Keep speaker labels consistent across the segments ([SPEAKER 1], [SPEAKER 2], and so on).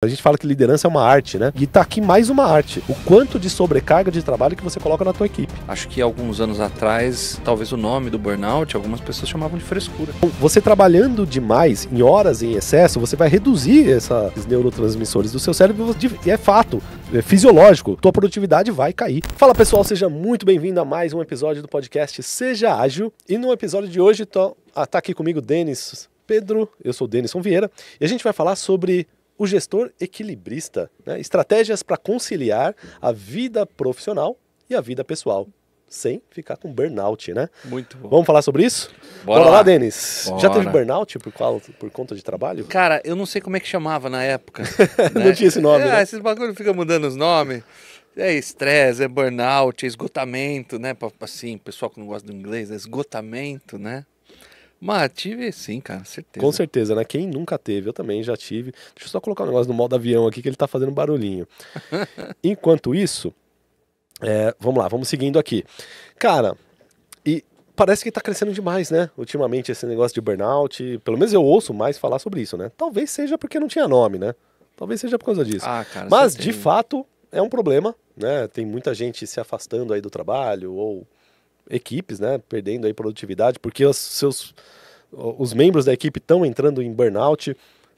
[SPEAKER 1] A gente fala que liderança é uma arte, né? E tá aqui mais uma arte. O quanto de sobrecarga de trabalho que você coloca na tua equipe.
[SPEAKER 2] Acho que alguns anos atrás, talvez o nome do burnout, algumas pessoas chamavam de frescura.
[SPEAKER 1] Então, você trabalhando demais, em horas em excesso, você vai reduzir esses neurotransmissores do seu cérebro e é fato, é fisiológico. Tua produtividade vai cair. Fala pessoal, seja muito bem-vindo a mais um episódio do podcast Seja Ágil. E no episódio de hoje, tô... ah, tá aqui comigo Denis Pedro, eu sou o Denison Vieira, e a gente vai falar sobre o gestor equilibrista, né? estratégias para conciliar a vida profissional e a vida pessoal. Sem ficar com burnout, né? Muito bom. Vamos falar sobre isso? Bora, Bora lá, Denis. Já teve burnout por, qual, por conta de trabalho? Cara, eu não sei como é que chamava na época.
[SPEAKER 2] né? não tinha esse nome. É, né? Esses bagulho fica mudando os nomes. É estresse, é burnout, é esgotamento, né? Assim, pessoal que não gosta do inglês, é esgotamento, né? Mas
[SPEAKER 1] tive sim, cara, certeza. Com certeza, né? Quem nunca teve, eu também já tive. Deixa eu só colocar um negócio no modo avião aqui que ele tá fazendo barulhinho. Enquanto isso, é, vamos lá, vamos seguindo aqui. Cara, e parece que tá crescendo demais, né? Ultimamente esse negócio de burnout, pelo menos eu ouço mais falar sobre isso, né? Talvez seja porque não tinha nome, né? Talvez seja por causa disso. Ah, cara, Mas, de fato, é um problema, né? Tem muita gente se afastando aí do trabalho ou equipes, né, perdendo aí produtividade, porque os seus os membros da equipe estão entrando em burnout.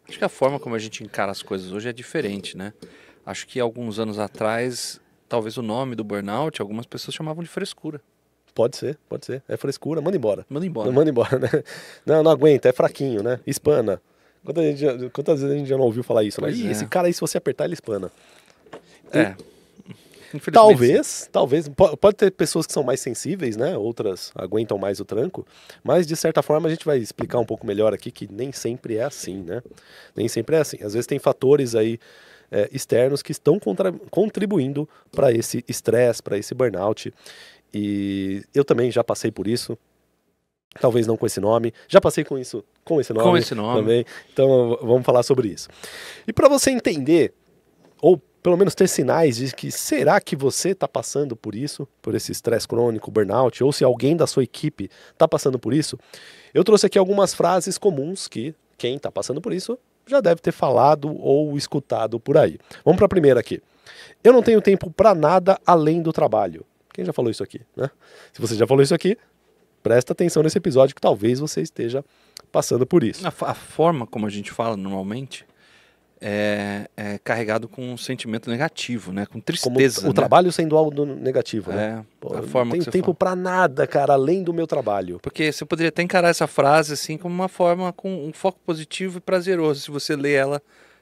[SPEAKER 2] Acho que a forma como a gente encara as coisas hoje é diferente, né? Acho que alguns anos atrás, talvez o nome do burnout, algumas pessoas
[SPEAKER 1] chamavam de frescura. Pode ser, pode ser. É frescura, manda embora. Manda embora. Não, manda embora, né? Não, não aguenta, é fraquinho, né? Espana. Quantas, vezes a gente já não ouviu falar isso, mas é. esse cara aí, se você apertar, ele espana. É. Talvez, talvez. Pode ter pessoas que são mais sensíveis, né? Outras aguentam mais o tranco. Mas, de certa forma, a gente vai explicar um pouco melhor aqui que nem sempre é assim, né? Nem sempre é assim. Às vezes tem fatores aí é, externos que estão contra, contribuindo para esse estresse, para esse burnout. E eu também já passei por isso, talvez não com esse nome. Já passei com isso, com esse nome, com esse nome. também. Então vamos falar sobre isso. E para você entender ou pelo menos ter sinais de que será que você está passando por isso, por esse estresse crônico, burnout, ou se alguém da sua equipe está passando por isso, eu trouxe aqui algumas frases comuns que quem está passando por isso já deve ter falado ou escutado por aí. Vamos para a primeira aqui. Eu não tenho tempo para nada além do trabalho. Quem já falou isso aqui, né? Se você já falou isso aqui, presta atenção nesse episódio que talvez você esteja passando por isso. A, a forma como a gente fala normalmente é,
[SPEAKER 2] é, carregado com um sentimento negativo, né? Com tristeza. Como o, né? trabalho
[SPEAKER 1] sendo algo negativo, né? é, Pô, a forma não tenho tempo para nada, cara, além do meu trabalho.
[SPEAKER 2] Porque você poderia até encarar essa frase assim como uma forma com um foco positivo e prazeroso, se você lê ela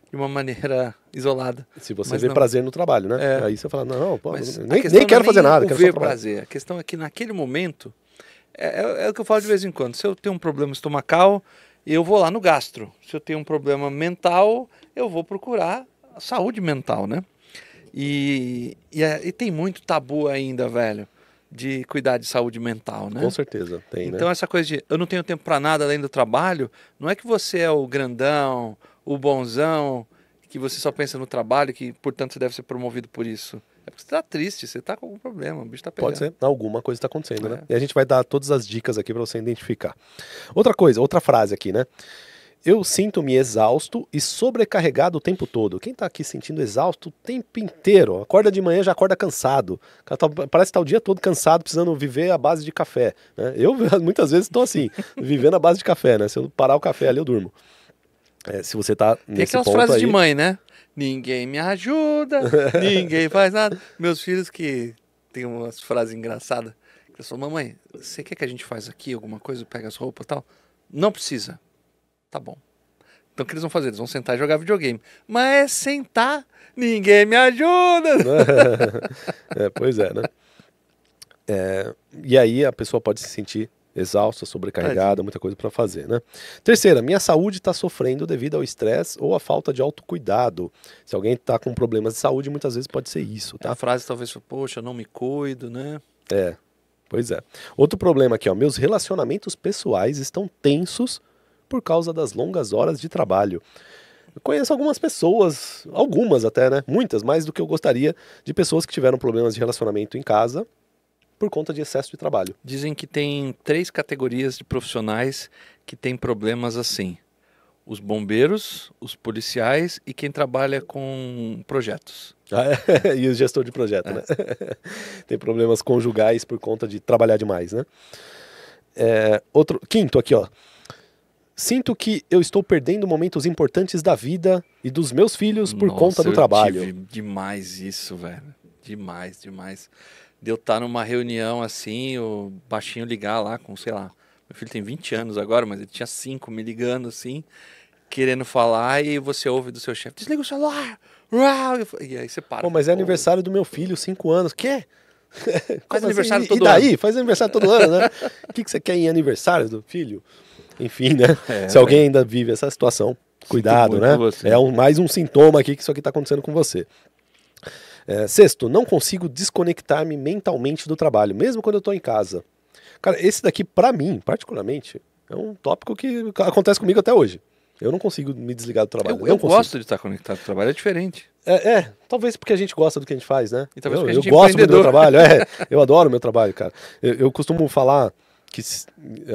[SPEAKER 2] de uma maneira isolada. Se você mas vê não. prazer no
[SPEAKER 1] trabalho, né? É. Aí você fala, não, pô, nem, nem é quero fazer nada. Quero ver prazer.
[SPEAKER 2] A questão é que naquele momento, é, é, é, o que eu falo de vez em quando, se eu tenho um problema estomacal, eu vou lá no gastro. Se eu tenho um problema mental, eu vou procurar saúde mental, né? E, e, é, e, tem muito tabu ainda, velho, de cuidar de saúde mental, né? Com certeza, tem, né? Então né? essa coisa de eu não tenho tempo para nada além do trabalho, não é que você é o grandão, o bonzão, que você só pensa no trabalho, que portanto você deve ser promovido por isso. É porque você tá triste, você tá com algum problema, o bicho tá pegando. Pode ser,
[SPEAKER 1] alguma coisa tá acontecendo, né? é. né? E a gente vai dar todas as dicas aqui para você identificar. Outra coisa, outra frase aqui, né? Eu sinto-me exausto e sobrecarregado o tempo todo. Quem tá aqui sentindo exausto o tempo inteiro? Acorda de manhã, já acorda cansado. Tá, parece que tá o dia todo cansado, precisando viver à base de café. Né? Eu muitas vezes estou assim, vivendo à base de café, né? Se eu parar o café ali, eu durmo. É, se você tá nesse Tem aquelas frases aí, de
[SPEAKER 2] mãe, né? ninguém me ajuda, ninguém faz nada. Meus filhos que tem umas frases engraçadas. Eu sou mamãe, você quer que a gente faz aqui alguma coisa, pega as roupas e tal? Não precisa. Tá bom. Então o que eles vão fazer? Eles vão sentar e jogar videogame. Mas é sentar, ninguém me ajuda.
[SPEAKER 1] é, pois é, né? É, e aí a pessoa pode se sentir exausta, sobrecarregada, muita coisa para fazer, né? Terceira, minha saúde está sofrendo devido ao estresse ou à falta de autocuidado. Se alguém está com problemas de saúde, muitas vezes pode ser isso, tá? A frase
[SPEAKER 2] talvez foi, poxa, não me cuido, né?
[SPEAKER 1] É, pois é. Outro problema aqui, ó, meus relacionamentos pessoais estão tensos por causa das longas horas de trabalho. Eu conheço algumas pessoas, algumas até, né? Muitas, mais do que eu gostaria, de pessoas que tiveram problemas de relacionamento em casa por conta de excesso de trabalho.
[SPEAKER 2] Dizem que tem três categorias de profissionais que têm problemas assim: os bombeiros, os policiais e quem trabalha
[SPEAKER 1] com projetos. Ah, é. e o gestor de projeto, é. né? Tem problemas conjugais por conta de trabalhar demais, né? É, outro, quinto aqui, ó. Sinto que eu estou perdendo momentos importantes da vida e dos meus filhos por Nossa, conta do eu trabalho. Tive
[SPEAKER 2] demais isso, velho. Demais, demais de eu estar tá numa reunião assim, o baixinho ligar lá com, sei lá, meu filho tem 20 anos agora, mas ele tinha 5 me ligando assim, querendo falar, e você ouve do seu chefe, desliga o celular!
[SPEAKER 1] E aí você para. Pô, mas é aniversário do meu filho, 5 anos. Quê? Faz assim? aniversário todo ano. E daí? Ano. Faz aniversário todo ano, né? O que, que você quer em aniversário do filho? Enfim, né? É, Se alguém né? ainda vive essa situação, cuidado, né? É um, mais um sintoma aqui que isso aqui está acontecendo com você. É, sexto, não consigo desconectar-me mentalmente do trabalho, mesmo quando eu estou em casa. Cara, esse daqui, para mim, particularmente, é um tópico que acontece comigo até hoje. Eu não consigo me desligar do trabalho. Eu, eu, gosto
[SPEAKER 2] de estar conectado O trabalho, é diferente.
[SPEAKER 1] É, é, talvez porque a gente gosta do que a gente faz, né? E talvez eu, porque a gente eu é gosto do meu trabalho, é, eu adoro o meu trabalho, cara. Eu, eu costumo falar que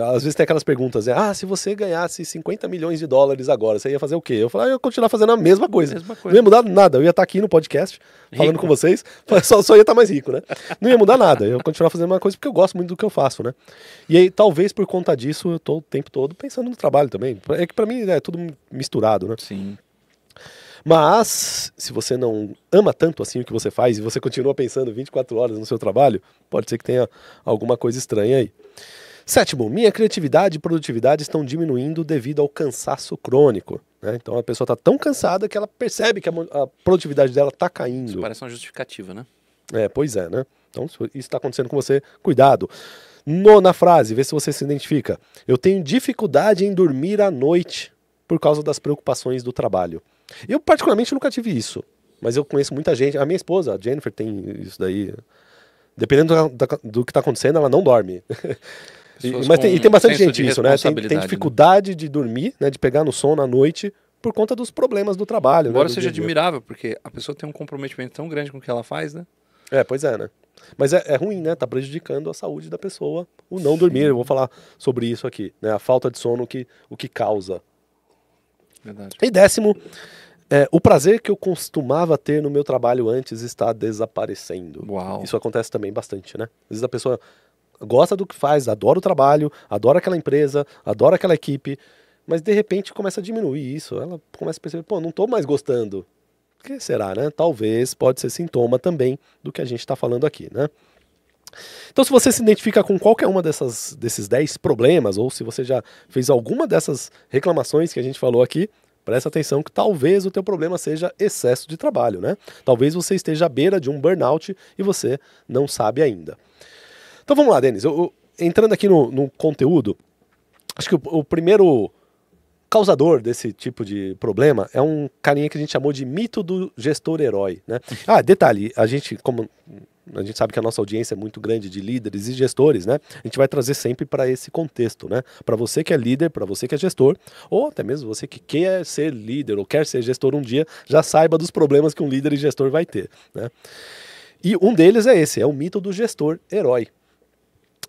[SPEAKER 1] às vezes tem aquelas perguntas, é Ah, se você ganhasse 50 milhões de dólares agora, você ia fazer o quê? Eu falo, ah, eu ia continuar fazendo a mesma coisa. Mesma coisa. Não ia mudar nada. Eu ia estar tá aqui no podcast falando com vocês, só, só ia estar tá mais rico, né? Não ia mudar nada. Eu ia continuar fazendo uma coisa porque eu gosto muito do que eu faço, né? E aí, talvez por conta disso, eu tô o tempo todo pensando no trabalho também. É que para mim né, é tudo misturado, né? Sim. Mas, se você não ama tanto assim o que você faz e você continua pensando 24 horas no seu trabalho, pode ser que tenha alguma coisa estranha aí. Sétimo, minha criatividade e produtividade estão diminuindo devido ao cansaço crônico. Né? Então a pessoa está tão cansada que ela percebe que a, a produtividade dela está caindo. Isso
[SPEAKER 2] parece uma justificativa, né?
[SPEAKER 1] É, pois é, né? Então, se isso está acontecendo com você, cuidado. Nona frase, vê se você se identifica. Eu tenho dificuldade em dormir à noite por causa das preocupações do trabalho. Eu, particularmente, nunca tive isso, mas eu conheço muita gente. A minha esposa, a Jennifer, tem isso daí. Dependendo do, do que está acontecendo, ela não dorme. E, mas tem, e tem bastante gente isso, né? Tem, tem né? dificuldade né? de dormir, né? De pegar no sono à noite por conta dos problemas do trabalho. Né? Embora né? seja admirável,
[SPEAKER 2] porque a pessoa tem um comprometimento tão grande com o que ela faz, né?
[SPEAKER 1] É, pois é, né? Mas é, é, ruim, né? Tá prejudicando a saúde da pessoa o não dormir. Eu vou falar sobre isso aqui, né? A falta de sono, que, o que causa. Verdade. E décimo, é, o prazer que eu costumava ter no meu trabalho antes está desaparecendo. Uau. Isso acontece também bastante, né? Às vezes a pessoa gosta do que faz, adora o trabalho, adora aquela empresa, adora aquela equipe, mas de repente começa a diminuir isso. Ela começa a perceber, pô, não estou mais gostando. O que será, né? Talvez pode ser sintoma também do que a gente está falando aqui, né? Então, se você se identifica com qualquer uma dessas, desses 10 problemas, ou se você já fez alguma dessas reclamações que a gente falou aqui, presta atenção que talvez o teu problema seja excesso de trabalho, né? Talvez você esteja à beira de um burnout e você não sabe ainda. Então vamos lá, Denis. Eu, eu, entrando aqui no, no, conteúdo, acho que o, o, primeiro causador desse tipo de problema é um carinha que a gente chamou de mito do gestor herói, né? Ah, detalhe, a gente como a gente sabe que a nossa audiência é muito grande de líderes e gestores, né? A gente vai trazer sempre para esse contexto, né? Para você que é líder, para você que é gestor, ou até mesmo você que quer ser líder ou quer ser gestor um dia, já saiba dos problemas que um líder e gestor vai ter, né? E um deles é esse, é o mito do gestor herói,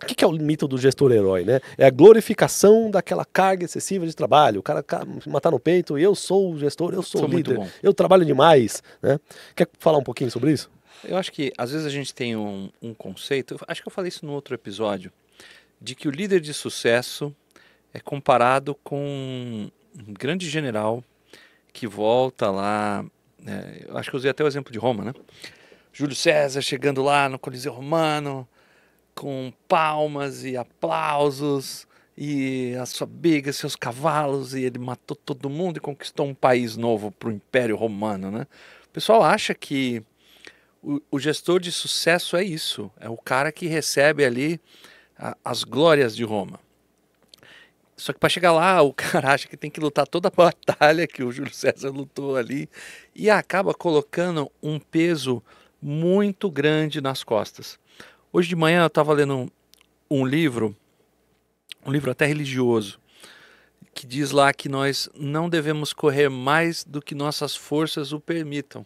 [SPEAKER 1] o que, que é o mito do gestor herói, né? É a glorificação daquela carga excessiva de trabalho. O cara matar no peito, eu sou o gestor, eu sou, sou o é líder, eu trabalho demais, né? Quer falar um pouquinho sobre isso?
[SPEAKER 2] Eu acho que às vezes a gente tem um, um conceito, acho que eu falei isso no outro episódio, de que o líder de sucesso é comparado com um grande general que volta lá. É, acho que eu usei até o exemplo de Roma, né? Júlio César chegando lá no Coliseu Romano, com palmas e aplausos e a sua biga, seus cavalos, e ele matou todo mundo e conquistou um país novo para o Império Romano, né? O pessoal acha que o, o, gestor de sucesso é isso, é o cara que recebe ali a, as glórias de Roma. Só que para chegar lá, o cara acha que tem que lutar toda a batalha que o Júlio César lutou ali e acaba colocando um peso muito grande nas costas. Hoje de manhã eu estava lendo um, um livro, um livro até religioso, que diz lá que nós não devemos correr mais do que nossas forças o permitam,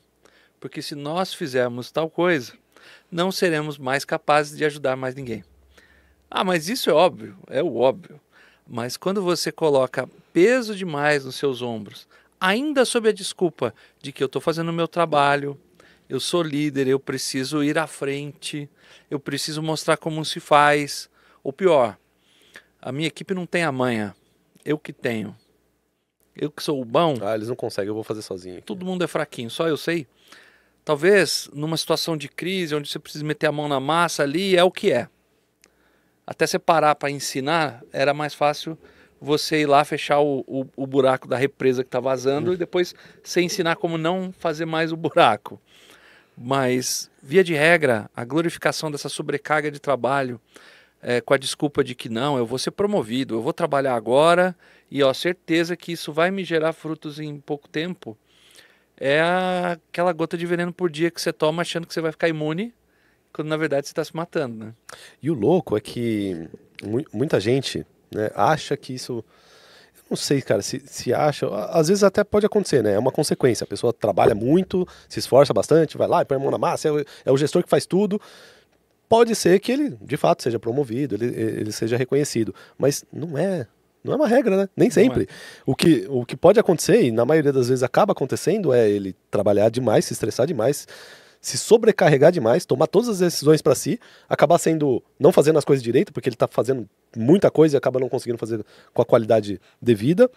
[SPEAKER 2] porque se nós fizermos tal coisa, não seremos mais capazes de ajudar mais ninguém. Ah, mas isso é óbvio, é o óbvio. Mas quando você coloca peso demais nos seus ombros, ainda sob a desculpa de que eu estou fazendo o meu trabalho, eu sou líder, eu preciso ir à frente, eu preciso mostrar como se faz. Ou pior, a minha equipe não tem a manha, eu que
[SPEAKER 1] tenho. Eu que sou o bom. Ah, eles não conseguem, eu vou fazer sozinho. Todo
[SPEAKER 2] mundo é fraquinho, só eu sei. Talvez numa situação de crise, onde você precisa meter a mão na massa ali, é o que é. Até você parar para ensinar, era mais fácil você ir lá fechar o, o, o buraco da represa que está vazando uhum. e depois você ensinar como não fazer mais o buraco. Mas, via de regra, a glorificação dessa sobrecarga de trabalho é, com a desculpa de que não, eu vou ser promovido, eu vou trabalhar agora e ó, certeza que isso vai me gerar frutos em pouco tempo, é aquela gota de veneno por dia que você toma achando que você vai ficar imune, quando na verdade você está se matando, né?
[SPEAKER 1] E o louco é que muita gente né, acha que isso não sei, cara, se, se acha. Às vezes até pode acontecer, né? É uma consequência. A pessoa trabalha muito, se esforça bastante, vai lá e põe a mão na massa, é o, é o gestor que faz tudo. Pode ser que ele, de fato, seja promovido, ele, ele seja reconhecido. Mas não é não é uma regra, né? Nem sempre. É. O, que, o que pode acontecer, e na maioria das vezes acaba acontecendo, é ele trabalhar demais, se estressar demais, se sobrecarregar demais, tomar todas as decisões para si, acabar sendo não fazendo as coisas direito, porque ele está fazendo muita coisa e acaba não conseguindo fazer com a qualidade devida.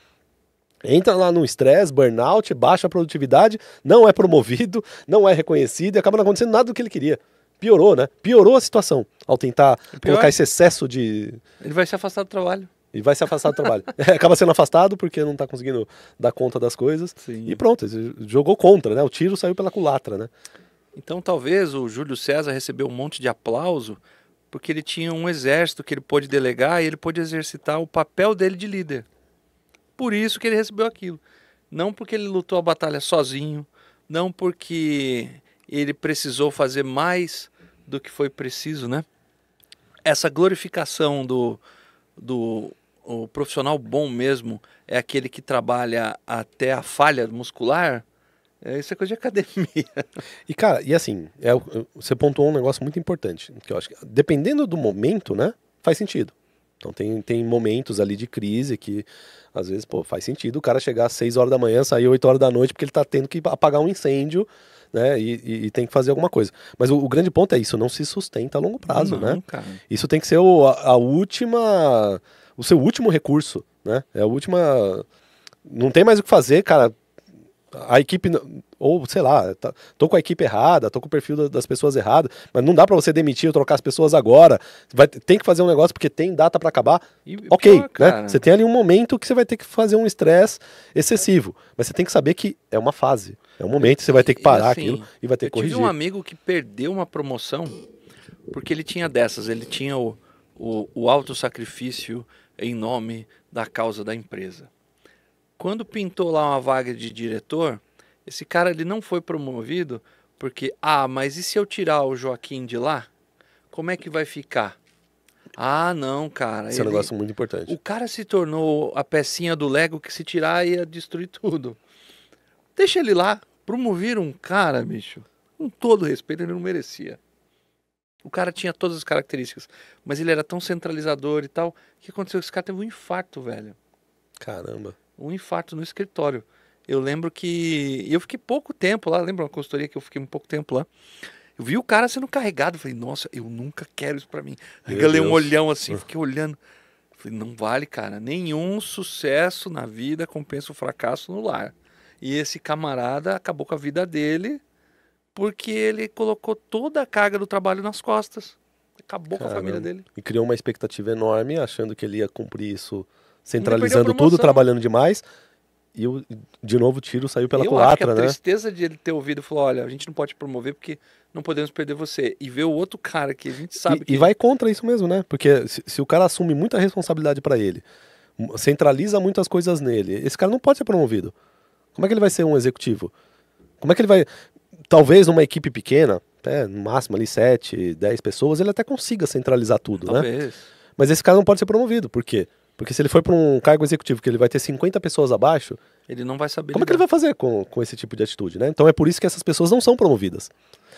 [SPEAKER 1] Entra lá no estresse, burnout, baixa produtividade, não é promovido, não é reconhecido e acaba não acontecendo nada do que ele queria piorou, né? Piorou a situação ao tentar Pior. colocar é esse excesso de. Ele vai se afastar do trabalho. E vai se afastar do trabalho. É, acaba sendo afastado porque não tá conseguindo dar conta das coisas. Sim. E pronto, jogou contra, né? O tiro saiu pela culatra, né?
[SPEAKER 2] Então talvez o Júlio César recebeu um monte de aplauso porque ele tinha um exército que ele pôde delegar e ele pôde exercitar o papel dele de líder. Por isso que ele recebeu aquilo. Não porque ele lutou a batalha sozinho, não porque ele precisou fazer mais do que foi preciso, né? Essa glorificação do, do o profissional bom mesmo é aquele que trabalha até a falha muscular, é, isso é coisa de academia.
[SPEAKER 1] E, cara, e assim, é, você pontuou um negócio muito importante, que eu acho que, dependendo do momento, né, faz sentido. Então tem, tem momentos ali de crise que, às vezes, pô, faz sentido o cara chegar às 6 horas da manhã, sair 8 horas da noite, porque ele tá tendo que apagar um incêndio, né? E, e, e tem que fazer alguma coisa. Mas o, o, grande ponto é isso, não se sustenta a longo prazo, não, né? Cara. Isso tem que ser o, a, a, última. o seu último recurso, né? É a última. Não tem mais o que fazer, cara a equipe, ou sei lá, tá, tô com a equipe errada, tô com o perfil das pessoas errado, mas não dá para você demitir ou trocar as pessoas agora. Vai, tem que fazer um negócio porque tem data para acabar. E, ok, pior, né? Você tem ali um momento que você vai ter que fazer um estresse excessivo, mas você tem que saber que é uma fase, é um momento, você vai ter que parar e, assim, aquilo e vai ter que corrigir. Eu tive um
[SPEAKER 2] amigo que perdeu uma promoção porque ele tinha dessas, ele tinha o, o, o auto sacrifício em nome da causa da empresa. Quando pintou lá uma vaga de diretor, esse cara ele não foi promovido porque, ah, mas e se eu tirar o Joaquim de lá? Como é que vai ficar? Ah, não, cara. Esse ele, é um negócio muito importante. O cara se tornou a pecinha do Lego que se tirar ia destruir tudo. Deixa ele lá. Promover um cara, bicho. Com todo respeito, ele não merecia. O cara tinha todas as características, mas ele era tão centralizador e tal. O que aconteceu? Esse cara teve um infarto, velho. Caramba um infarto no escritório. Eu lembro que. Eu fiquei pouco tempo lá, lembra uma consultoria que eu fiquei um pouco tempo lá. Eu vi o cara sendo carregado, falei, nossa, eu nunca quero isso para mim. dei um olhão assim, ah. fiquei olhando. Falei, não vale, cara. Nenhum sucesso na vida compensa o fracasso no lar. E esse camarada acabou com a vida dele porque ele colocou toda a carga do trabalho nas costas. Acabou Caramba. com a família dele.
[SPEAKER 1] E criou uma expectativa enorme, achando que ele ia cumprir isso centralizando tudo, trabalhando demais. E eu, de novo o tiro saiu pela eu culatra, a né?
[SPEAKER 2] tristeza de ele ter ouvido falou: olha, a gente não pode promover porque não podemos perder você. E ver o outro cara que a gente sabe. E, que... e vai
[SPEAKER 1] contra isso mesmo, né? Porque se, se o cara assume muita responsabilidade para ele, centraliza muitas coisas nele, esse cara não pode ser promovido. Como é que ele vai ser um executivo? Como é que ele vai. Talvez numa equipe pequena, é, no máximo ali 7, 10 pessoas, ele até consiga centralizar tudo, né? Talvez. né? Mas esse cara não pode ser promovido, por quê? Porque porque se ele for para um cargo executivo que ele vai ter 50 pessoas abaixo, ele não vai saber. Como lidar. é que ele vai fazer com, com esse tipo de atitude, né? Então é por isso que essas pessoas não são promovidas.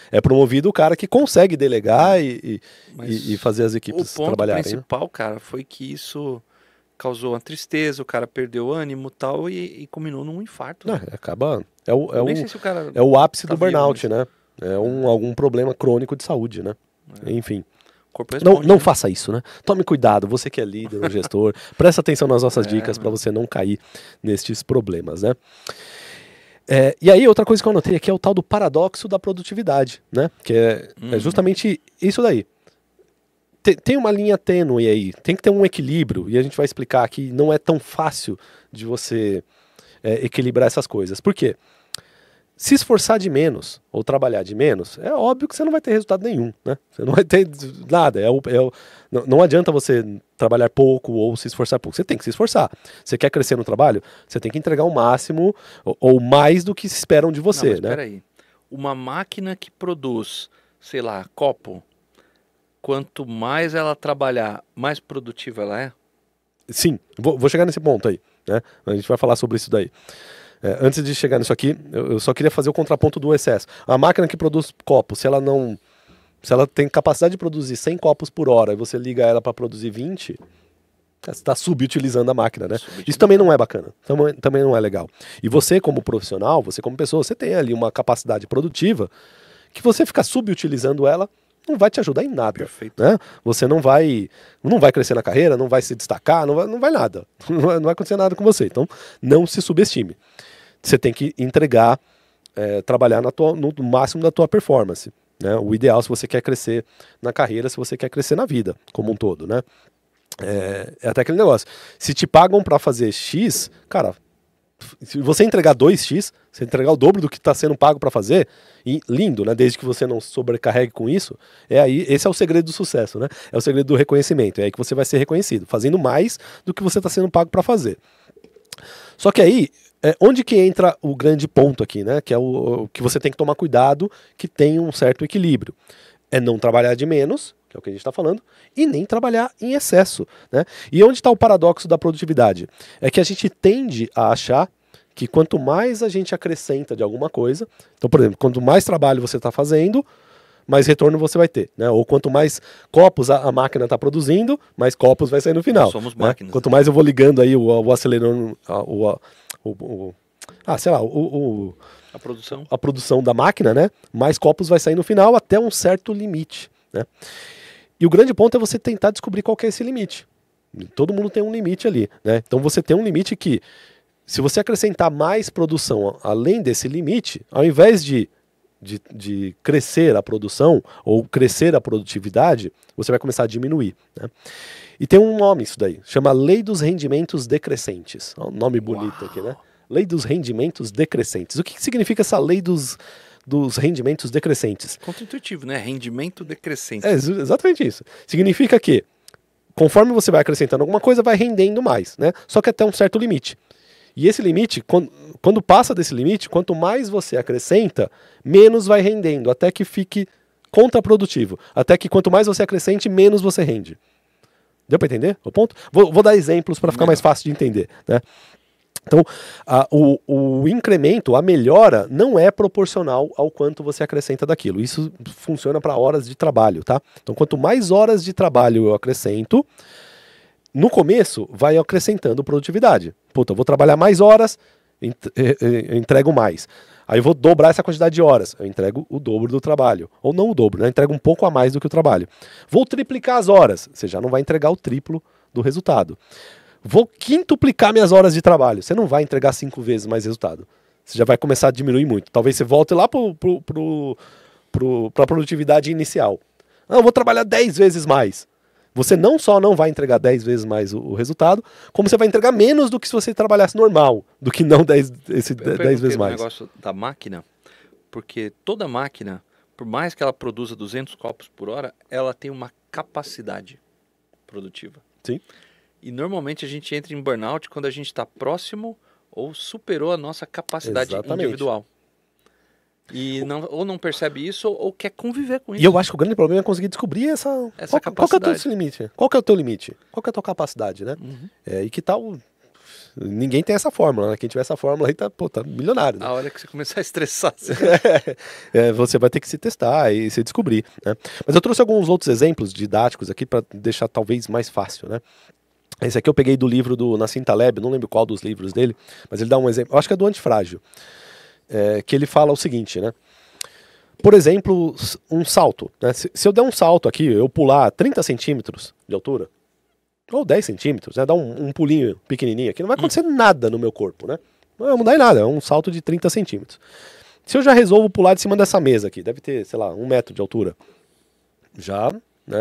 [SPEAKER 1] É promovido o cara que consegue delegar e, e, e fazer as equipes trabalharem. O ponto trabalharem, né? principal,
[SPEAKER 2] né? cara, foi que isso causou uma tristeza, o cara perdeu ânimo tal e, e culminou num infarto. Não, né?
[SPEAKER 1] É, acaba. É o, é o, o é o ápice tá do burnout, né? É um, algum problema crônico de saúde, né? É. Enfim não, não né? faça isso, né? Tome cuidado, você que é líder um gestor, presta atenção nas nossas é, dicas para você não cair nestes problemas, né? É, e aí, outra coisa que eu anotei aqui é o tal do paradoxo da produtividade, né? Que é, é hum. é justamente isso daí. Tem, tem uma linha tênue aí, tem que ter um equilíbrio, e a gente vai explicar que não é tão fácil de você é, equilibrar essas coisas. Por quê? se esforçar de menos ou trabalhar de menos, é óbvio que você não vai ter resultado nenhum, né? Você não vai ter nada. É o, é o, não, não adianta você trabalhar pouco ou se esforçar pouco. Você tem que se esforçar. Você quer crescer no trabalho? Você tem que entregar o máximo ou, ou mais do que esperam de você, não, mas né?
[SPEAKER 2] Peraí. Uma máquina que produz, sei lá, copo, quanto mais ela trabalhar, mais produtiva ela é?
[SPEAKER 1] Sim, vou, vou chegar nesse ponto aí, né? A gente vai falar sobre isso daí. É, antes de chegar nisso aqui, eu, eu só queria fazer o contraponto do excesso. A máquina que produz copos, se ela não. Se ela tem capacidade de produzir 100 copos por hora e você liga ela para produzir 20, tá, você está subutilizando a máquina, né? Isso também não é bacana, também, também não é legal. E você, como profissional, você como pessoa, você tem ali uma capacidade produtiva que você ficar subutilizando ela não vai te ajudar em nada. Perfeito. Né? Você não vai não vai crescer na carreira, não vai se destacar, não vai, não vai nada. não vai acontecer nada com você. Então, não se subestime você tem que entregar, é, trabalhar tua, no máximo da tua performance. Né? O ideal se você quer crescer na carreira, se você quer crescer na vida como um todo, né? É, é até aquele negócio. Se te pagam para fazer X, cara, se você entregar 2x, você entregar o dobro do que está sendo pago para fazer, e lindo, né? Desde que você não sobrecarregue com isso, é aí, esse é o segredo do sucesso, né? É o segredo do reconhecimento, é aí que você vai ser reconhecido, fazendo mais do que você está sendo pago para fazer. Só que aí, é, onde que entra o grande ponto aqui, né? Que é o, o, que você tem que tomar cuidado, que tem um certo equilíbrio. É não trabalhar de menos, que é o que a gente está falando, e nem trabalhar em excesso. Né? E onde está o paradoxo da produtividade? É que a gente tende a achar que quanto mais a gente acrescenta de alguma coisa, então, por exemplo, quanto mais trabalho você está fazendo, mais retorno você vai ter, né? Ou quanto mais copos a, a máquina está produzindo, mais copos vai sair no final. Nós somos né? máquinas. Né? Quanto mais eu vou ligando aí o, o acelerador, o, o o, o ah, sei lá, o, o, a, produção. a produção da máquina, né? Mais copos vai sair no final até um certo limite, né? E o grande ponto é você tentar descobrir qual é esse limite. Todo mundo tem um limite ali, né? Então você tem um limite que, se você acrescentar mais produção além desse limite, ao invés de, de, de crescer a produção ou crescer a produtividade, você vai começar a diminuir, né? E tem um nome isso daí, chama Lei dos Rendimentos Decrescentes. um nome bonito Uau. aqui, né? Lei dos Rendimentos Decrescentes. O que, que significa essa lei dos dos rendimentos decrescentes. Contra-intuitivo, né?
[SPEAKER 2] Rendimento decrescente. É,
[SPEAKER 1] exatamente isso. Significa que, conforme você vai acrescentando alguma coisa, vai rendendo mais, né? Só que até um certo limite. E esse limite, quando, quando passa desse limite, quanto mais você acrescenta, menos vai rendendo, até que fique contraprodutivo. Até que quanto mais você acrescente, menos você rende. Deu para entender o ponto? Vou, vou dar exemplos para ficar mais fácil de entender. Né? Então, a, o, o, incremento, a melhora, não é proporcional ao quanto você acrescenta daquilo. Isso funciona para horas de trabalho, tá? Então, quanto mais horas de trabalho eu acrescento, no começo vai acrescentando produtividade. Puta, eu vou trabalhar mais horas, eh, eh, eu entrego mais. Aí eu vou dobrar essa quantidade de horas, eu entrego o dobro do trabalho. Ou não o dobro, né? eu entrego um pouco a mais do que o trabalho. Vou triplicar as horas, você já não vai entregar o triplo do resultado. Vou quintuplicar minhas horas de trabalho, você não vai entregar cinco vezes mais resultado. Você já vai começar a diminuir muito. Talvez você volte lá para a produtividade inicial. Ah, eu vou trabalhar dez vezes mais. Você não só não vai entregar 10 vezes mais o, o resultado, como você vai entregar menos do que se você trabalhasse normal, do que não 10, esse, 10 vezes mais. O negócio
[SPEAKER 2] da máquina, porque toda máquina, por mais que ela produza 200 copos por hora, ela tem uma capacidade produtiva. Sim. E normalmente a gente entra em burnout quando a gente está próximo ou superou a nossa capacidade Exatamente. individual. E não, ou não percebe isso ou, quer conviver com isso. E eu acho
[SPEAKER 1] que o grande problema é conseguir descobrir essa, essa qual, é capacidade. Qual é o teu limite? Qual é o teu limite? Qual é a tua capacidade, né? Uhum. É, e que tal ninguém tem essa fórmula, né? Quem tiver essa fórmula aí tá, pô, tá milionário. Né?
[SPEAKER 2] A hora que você começar a estressar. Você...
[SPEAKER 1] É, é, você vai ter que se testar e se descobrir. Né? Mas eu trouxe alguns outros exemplos didáticos aqui para deixar talvez mais fácil, né? Esse aqui eu peguei do livro do Nassim Taleb, não lembro qual dos livros dele, mas ele dá um exemplo. Eu acho que é do Antifrágil é, que ele fala o seguinte, né? Por exemplo, um salto. Né? Se, se, eu der um salto aqui, eu pular 30 centímetros de altura, ou 10 centímetros, né? dar um, um pulinho pequenininho aqui, não vai acontecer hum. nada no meu corpo, né? Não vai mudar em nada, é um salto de 30 centímetros. Se eu já resolvo pular de cima dessa mesa aqui, deve ter, sei lá, um metro de altura, já, né?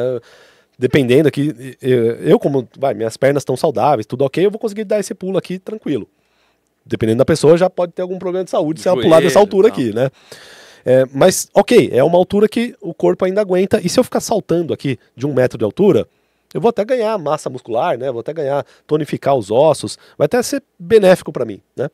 [SPEAKER 1] Dependendo aqui, eu, como vai, minhas pernas estão saudáveis, tudo ok, eu vou conseguir dar esse pulo aqui tranquilo dependendo da pessoa, já pode ter algum problema de saúde se ela pular dessa altura aqui, né? É, mas, ok, é uma altura que o corpo ainda aguenta. E se eu ficar saltando aqui de um metro de altura, eu vou até ganhar massa muscular, né? Vou até ganhar, tonificar os ossos. Vai até ser benéfico para mim, né?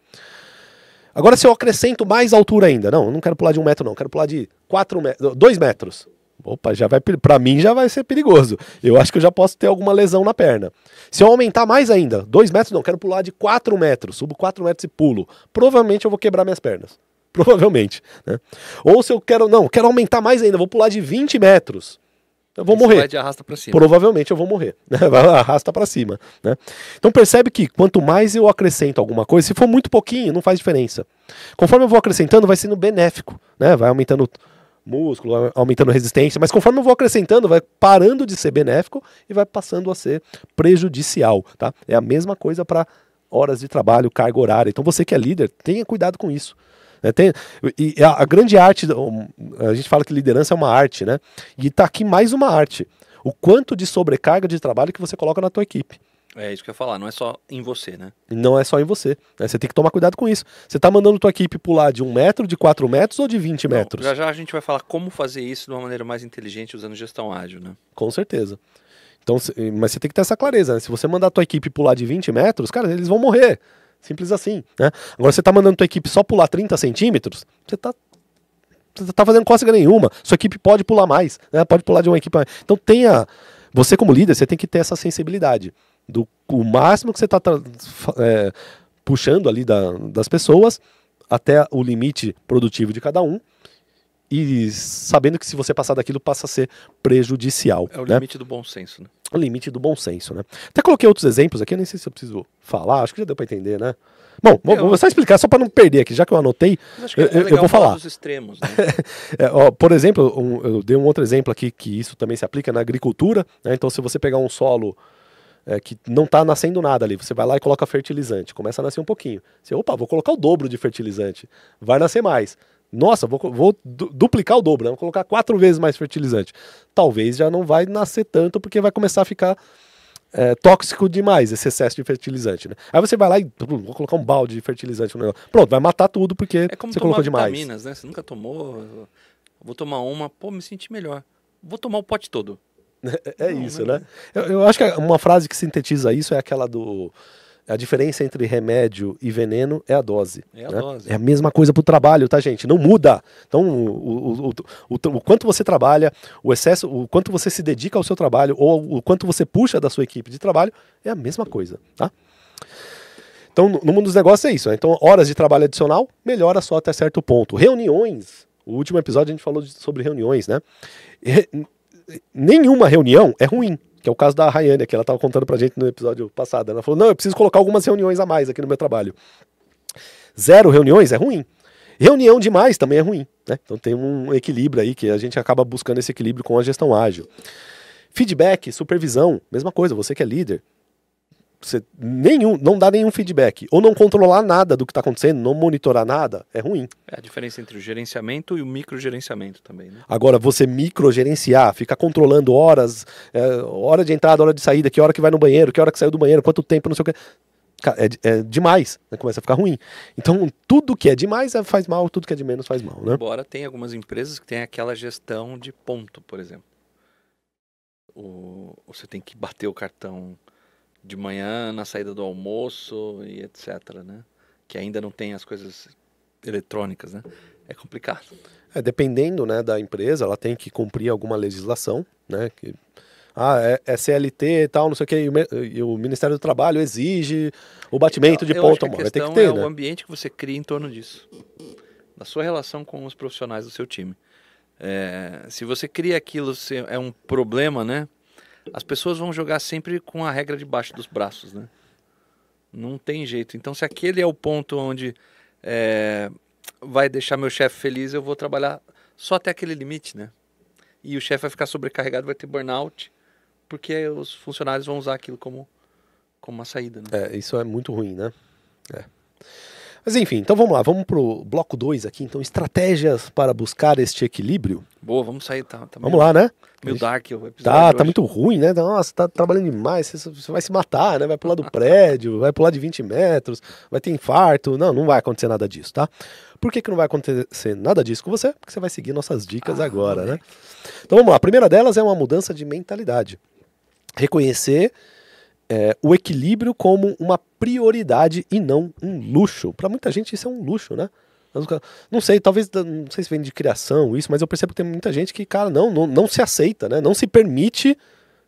[SPEAKER 1] Agora, se eu acrescento mais altura ainda, não, eu não quero pular de um metro, não, eu quero pular de quatro metros, dois metros opa, já vai para mim já vai ser perigoso. Eu acho que eu já posso ter alguma lesão na perna. Se eu aumentar mais ainda, 2 metros não, quero pular de 4 metros, subo 4 metros e pulo, provavelmente eu vou quebrar minhas pernas. Provavelmente, né? Ou se eu quero, não, quero aumentar mais ainda, vou pular de 20 metros. Eu vou Esse morrer. Vai de
[SPEAKER 2] arrasta pra cima.
[SPEAKER 1] Provavelmente eu vou morrer. Né? Vai lá, arrasta para cima. Né? Então percebe que quanto mais eu acrescento alguma coisa, se for muito pouquinho, não faz diferença. Conforme eu vou acrescentando, vai sendo benéfico. Né? Vai aumentando músculo, aumentando a resistência, mas conforme eu vou acrescentando, vai parando de ser benéfico e vai passando a ser prejudicial, tá? É a mesma coisa para horas de trabalho, carga horária. Então você que é líder, tenha cuidado com isso. É, né? tem, e a, a, grande arte, a gente fala que liderança é uma arte, né? E está aqui mais uma arte. O quanto de sobrecarga de trabalho que você coloca na tua equipe.
[SPEAKER 2] É isso que eu ia falar, não é só em você, né?
[SPEAKER 1] Não é só em você. Né? Você tem que tomar cuidado com isso. Você tá mandando tua equipe pular de um metro, de quatro metros ou de 20 não, metros? Já
[SPEAKER 2] já a gente vai falar como fazer isso de uma maneira mais inteligente usando gestão ágil, né?
[SPEAKER 1] Com certeza. Então, mas você tem que ter essa clareza, né? Se você mandar tua equipe pular de 20 metros, cara, eles vão morrer. Simples assim, né? Agora você tá mandando tua equipe só pular 30 centímetros, você tá você tá fazendo cócega nenhuma. Sua equipe pode pular mais, né? Pode pular de uma equipe. Então tenha você como líder, você tem que ter essa sensibilidade do o máximo que você está é, puxando ali da, das pessoas até o limite produtivo de cada um e sabendo que se você passar daquilo passa a ser prejudicial. É o né? limite do bom senso, né? O limite do bom senso, né? Até coloquei outros exemplos aqui, eu nem sei se eu preciso falar, acho que já deu para entender, né? Bom, eu... vou só explicar só para não perder aqui, já que eu anotei, que é eu, eu, vou falar. Dos extremos, né? é, ó, por exemplo, um, eu dei um outro exemplo aqui que isso também se aplica na agricultura, né? Então se você pegar um solo é, que não está nascendo nada ali. Você vai lá e coloca fertilizante, começa a nascer um pouquinho. Você, opa, vou colocar o dobro de fertilizante, vai nascer mais. Nossa, vou, vou duplicar o dobro, né? vou colocar quatro vezes mais fertilizante. Talvez já não vai nascer tanto, porque vai começar a ficar é, tóxico demais esse excesso de fertilizante. Né? Aí você vai lá e vou colocar um balde de fertilizante no negócio. Pronto, vai matar tudo porque é você colocou demais. vitaminas,
[SPEAKER 2] né? Você nunca tomou. Vou tomar uma, pô, me senti melhor. Vou tomar o pote todo. É, é isso, né?
[SPEAKER 1] É. Eu, eu, acho que uma frase que sintetiza isso é aquela do. A diferença entre remédio e veneno é a dose. É a, né? dose. É a mesma coisa para o trabalho, tá, gente? Não muda. Então, o, o, o, o, quanto você trabalha, o excesso, o quanto você se dedica ao seu trabalho ou o quanto você puxa da sua equipe de trabalho é a mesma coisa, tá? Então, no mundo dos negócios é isso. Né? Então, horas de trabalho adicional melhora só até certo ponto. Reuniões. O último episódio a gente falou de, sobre reuniões, né? nenhuma reunião é ruim. Que é o caso da Rayane, que ela estava contando pra gente no episódio passado. Ela falou: não, eu preciso colocar algumas reuniões a mais aqui no meu trabalho. Zero reuniões é ruim. Reunião demais também é ruim. Né? Então tem um equilíbrio aí que a gente acaba buscando esse equilíbrio com a gestão ágil. Feedback, supervisão, mesma coisa, você que é líder você nenhum, não dar nenhum feedback ou não controlar nada do que está acontecendo, não monitorar nada, é ruim.
[SPEAKER 2] É a diferença entre o gerenciamento e o microgerenciamento também.
[SPEAKER 1] Né? Agora, você microgerenciar, ficar controlando horas, é, hora de entrada, hora de saída, que hora que vai no banheiro, que hora que saiu do banheiro, quanto tempo, não sei o que. É, é demais, né? começa a ficar ruim. Então, tudo que é demais é, faz mal, tudo que é de menos faz mal. Né?
[SPEAKER 2] Embora tem algumas empresas que tem aquela gestão de ponto, por exemplo. O, você tem que bater o cartão de manhã, na saída do almoço e etc, né? Que ainda não tem as coisas eletrônicas, né? É complicado.
[SPEAKER 1] É, dependendo, né, da empresa, ela tem que cumprir alguma legislação, né, que ah, é, é CLT e tal, não sei o que, e o, e o Ministério do Trabalho exige o batimento de então, ponto a mão. Vai ter que é ter, é né? o
[SPEAKER 2] ambiente que você cria em torno disso. Na sua relação com os profissionais do seu time. É, se você cria aquilo, se é um problema, né? As pessoas vão jogar sempre com a regra debaixo dos braços, né? Não tem jeito. Então, se aquele é o ponto onde é, vai deixar meu chefe feliz, eu vou trabalhar só até aquele limite, né? E o chefe vai ficar sobrecarregado, vai ter burnout, porque os funcionários vão usar aquilo como, como uma saída, né?
[SPEAKER 1] É, isso é muito ruim, né? É. Mas enfim, então vamos lá, vamos pro bloco 2 aqui, então estratégias para buscar este equilíbrio.
[SPEAKER 2] Boa, vamos sair, tá, tá Vamos meio, lá, né? meu tá dark o episódio. Tá, tá muito
[SPEAKER 1] ruim, né? Nossa, tá trabalhando demais, você, você vai se matar, né? Vai pular do prédio, vai pular de 20 metros, vai ter infarto. Não, não vai acontecer nada disso, tá? Por que, que não vai acontecer nada disso com você? Porque você vai seguir nossas dicas ah, agora, né? Então vamos lá, a primeira delas é uma mudança de mentalidade. Reconhecer é, o equilíbrio como uma prioridade e não um luxo. Para muita gente isso é um luxo, né? Não sei, talvez, não sei se vem de criação isso, mas eu percebo que tem muita gente que, cara, não, não, não se aceita, né? Não se permite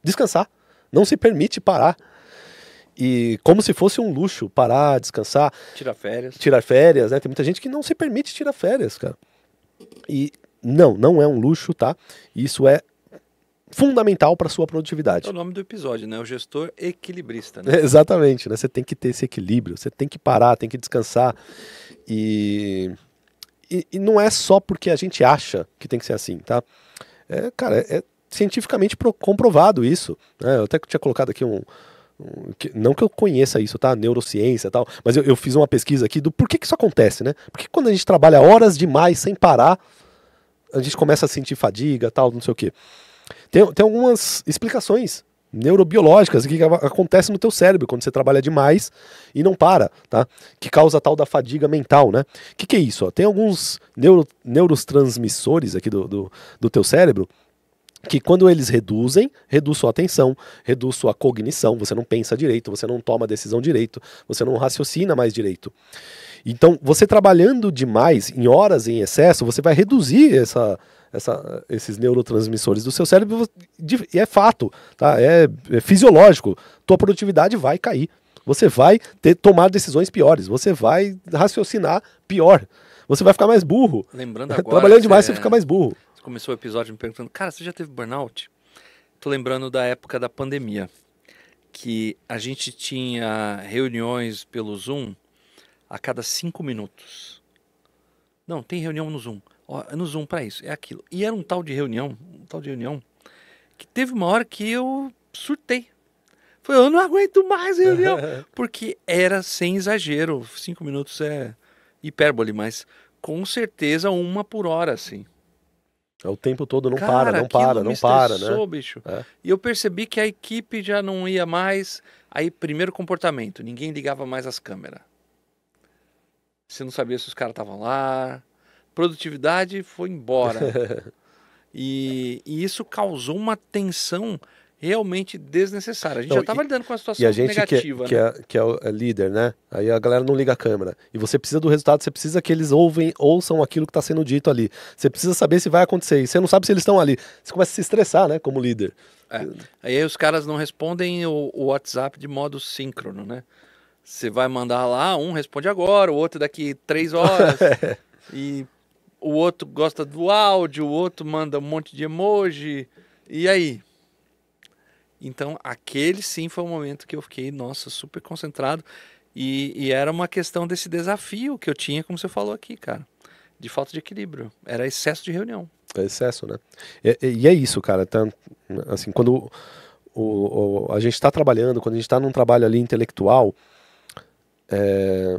[SPEAKER 1] descansar, não se permite parar. E como se fosse um luxo parar, descansar. Tirar férias. Tirar férias, né? Tem muita gente que não se permite tirar férias, cara. E não, não é um luxo, tá? Isso é fundamental para sua produtividade. É o nome
[SPEAKER 2] do episódio, né? O gestor equilibrista, né? É,
[SPEAKER 1] exatamente, né? Você tem que ter esse equilíbrio, você tem que parar, tem que descansar. E, e, e não é só porque a gente acha que tem que ser assim, tá? É, cara, é, é cientificamente pro, comprovado isso. Né? Eu até tinha colocado aqui um, não que eu conheça isso, tá? Neurociência e tal, mas eu, eu, fiz uma pesquisa aqui do por que, que isso acontece, né? Porque quando a gente trabalha horas demais sem parar, a gente começa a sentir fadiga tal, não sei o quê. Tem, tem algumas explicações neurobiológicas que acontecem no teu cérebro quando você trabalha demais e não para, tá? Que causa tal da fadiga mental, né? O que, que é isso? Ó? Tem alguns neuro, neurotransmissores aqui do, do, do teu cérebro que quando eles reduzem, reduz sua atenção, reduz sua cognição, você não pensa direito, você não toma decisão direito, você não raciocina mais direito. Então, você trabalhando demais, em horas em excesso, você vai reduzir essa essa, esses neurotransmissores do seu cérebro, e é fato, tá? É, é, fisiológico. Tua produtividade vai cair. Você vai ter, tomar decisões piores, você vai raciocinar pior, você vai ficar mais burro. Lembrando agora. Trabalhando demais, você, você é, fica mais burro.
[SPEAKER 2] Você começou o episódio me perguntando, cara, você já teve burnout? Tô lembrando da época da pandemia, que a gente tinha reuniões pelo Zoom a cada cinco minutos. Não, tem reunião no Zoom. Ó, no Zoom para isso, é aquilo. E era um tal de reunião, um tal de reunião, que teve uma hora que eu surtei. Falei, eu não aguento mais reunião. porque era sem exagero,
[SPEAKER 1] cinco minutos é
[SPEAKER 2] hipérbole, mas com certeza uma por hora, assim.
[SPEAKER 1] É o tempo todo, não Cara, para, não para, não para, né? bicho. É.
[SPEAKER 2] E eu percebi que a equipe já não ia mais. Aí, primeiro comportamento, ninguém ligava mais as câmeras. Você não sabia se os caras estavam lá, produtividade foi embora. e, e, isso causou uma tensão realmente desnecessária. A gente não, já estava lidando com a situação e a gente é- negativa. Que né? é, né?
[SPEAKER 1] que, é, que é líder, né? Aí a galera não liga a câmera. E você precisa do resultado, você precisa que eles ouvem, ouçam aquilo que está sendo dito ali. Você precisa saber se vai acontecer. E você não sabe se eles estão ali. Você começa a se estressar, né? Como líder.
[SPEAKER 2] É. Aí os caras não respondem o, o WhatsApp de modo síncrono, né? Você vai mandar lá, um responde agora, o outro daqui três horas. e o outro gosta do áudio, o outro manda um monte de emoji. E aí? Então, aquele sim foi o momento que eu fiquei, nossa, super concentrado. E, e, era uma questão desse desafio que eu tinha, como você falou aqui, cara, de falta de equilíbrio. Era excesso de reunião.
[SPEAKER 1] É excesso, né? E, e é isso, cara. Tanto tá, assim, quando o, o a gente está trabalhando, quando a gente está num trabalho ali intelectual, é,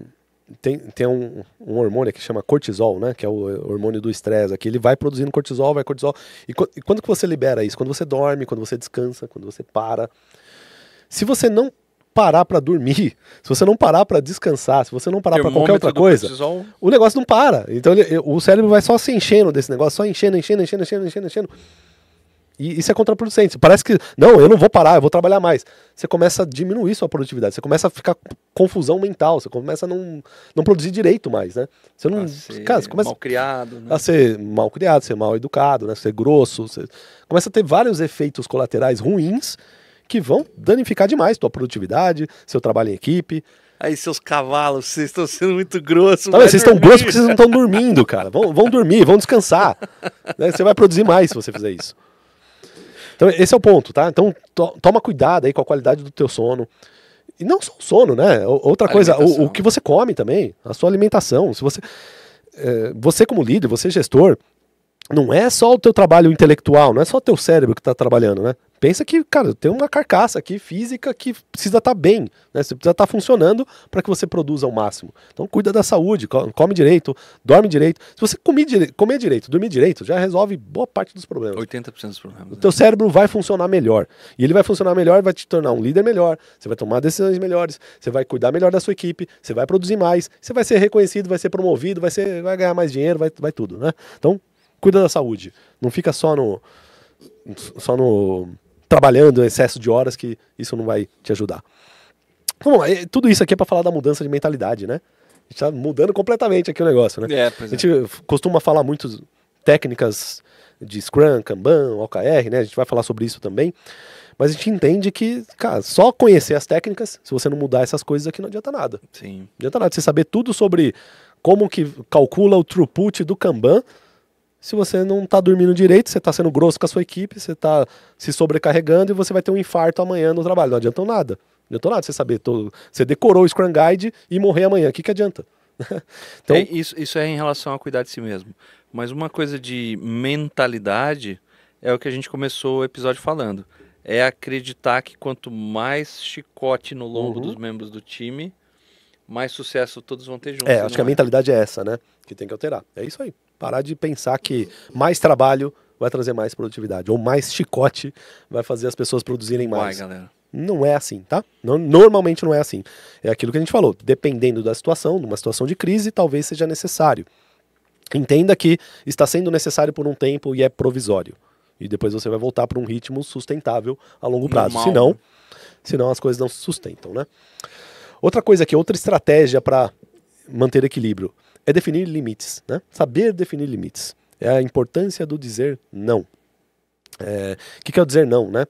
[SPEAKER 1] tem, tem um, um, hormônio que chama cortisol, né? Que é o hormônio do estresse aqui. Ele vai produzindo cortisol, vai cortisol. E, e, quando que você libera isso? Quando você dorme, quando você descansa, quando você para. Se você não parar para dormir, se você não parar para descansar, se você não parar para qualquer outra coisa, cortisol... o negócio não para. Então ele, o cérebro vai só se enchendo desse negócio, só enchendo, enchendo, enchendo, enchendo, enchendo. enchendo e isso é contraproducente. Parece que, não, eu não vou parar, eu vou trabalhar mais. Você começa a diminuir sua produtividade, você começa a ficar com confusão mental, você começa a não, não produzir direito mais, né? Você não. cara, você começa mal criado, né? a ser mal criado, ser mal educado, né? Ser grosso. Você começa a ter vários efeitos colaterais ruins que vão danificar demais tua produtividade, seu trabalho em equipe. Aí, seus cavalos, vocês
[SPEAKER 2] estão sendo muito grossos. Tá vocês estão grossos porque vocês não estão
[SPEAKER 1] dormindo, cara. Vão, vão dormir, vão descansar. Né? Você vai produzir mais se você fizer isso. Então, esse é o ponto, tá? Então, to toma cuidado aí com a qualidade do teu sono. E não só o sono, né? Outra coisa, o, o, que você come também, a sua alimentação. Se você, é, você como líder, você gestor, não é só o teu trabalho intelectual, não é só o teu cérebro que está trabalhando, né? pensa que, cara, tem uma carcaça aqui física que precisa estar tá bem, né? Você precisa estar tá funcionando para que você produza ao máximo. Então cuida da saúde, come direito, dorme direito. Se você comer, comer direito, dormir direito, já resolve boa parte dos problemas. 80% dos problemas. O né? teu né? cérebro vai funcionar melhor. E ele vai funcionar melhor, vai te tornar um líder melhor, você vai tomar decisões melhores, você vai cuidar melhor da sua equipe, você vai produzir mais, você vai ser reconhecido, vai ser promovido, vai, ser, vai ganhar mais dinheiro, vai, vai tudo, né? Então, cuida da saúde. Não fica só no só no trabalhando excesso de horas que isso não vai te ajudar. É, tudo isso aqui é para falar da mudança de mentalidade, né? A gente tá mudando completamente aqui o negócio, né? É, A é. gente costuma falar muito técnicas de Scrum, Kanban, OKR, né? A gente vai falar sobre isso também. Mas a gente entende que, cara, só conhecer as técnicas, se você não mudar essas coisas aqui, não adianta nada. Sim. Não adianta nada. Você saber tudo sobre como que calcula o throughput do Kanban, se você não está dormindo direito, você está sendo grosso com a sua equipe, você está se sobrecarregando e você vai ter um infarto amanhã no trabalho. Não adianta nada. Não adianta nada você saber. Todo... Você decorou o Scrum Guide e morrer amanhã. O que, que adianta? então... É,
[SPEAKER 2] isso, isso é em relação a cuidar de si mesmo. Mas uma coisa de mentalidade é o que a gente começou o episódio falando. É acreditar que quanto mais chicote no lombo uhum. dos membros do time, mais sucesso todos vão ter juntos. É, né, acho que a
[SPEAKER 1] mentalidade é essa, né? Que tem que alterar. É isso aí. Parar de pensar que mais trabalho vai trazer mais produtividade, ou mais chicote vai fazer as pessoas produzirem mais. Vai, galera. Não é assim, tá? Não, normalmente não é assim. É aquilo que a gente falou. Dependendo da situação, numa situação de crise, talvez seja necessário. Entenda que está sendo necessário por um tempo e é provisório. E depois você vai voltar para um ritmo sustentável a longo prazo. Senão, né? senão as coisas não se sustentam, né? Outra coisa aqui, outra estratégia para manter equilíbrio é definir limites, né? Saber definir limites. É a importância do dizer não. É, é o que quer dizer não, né?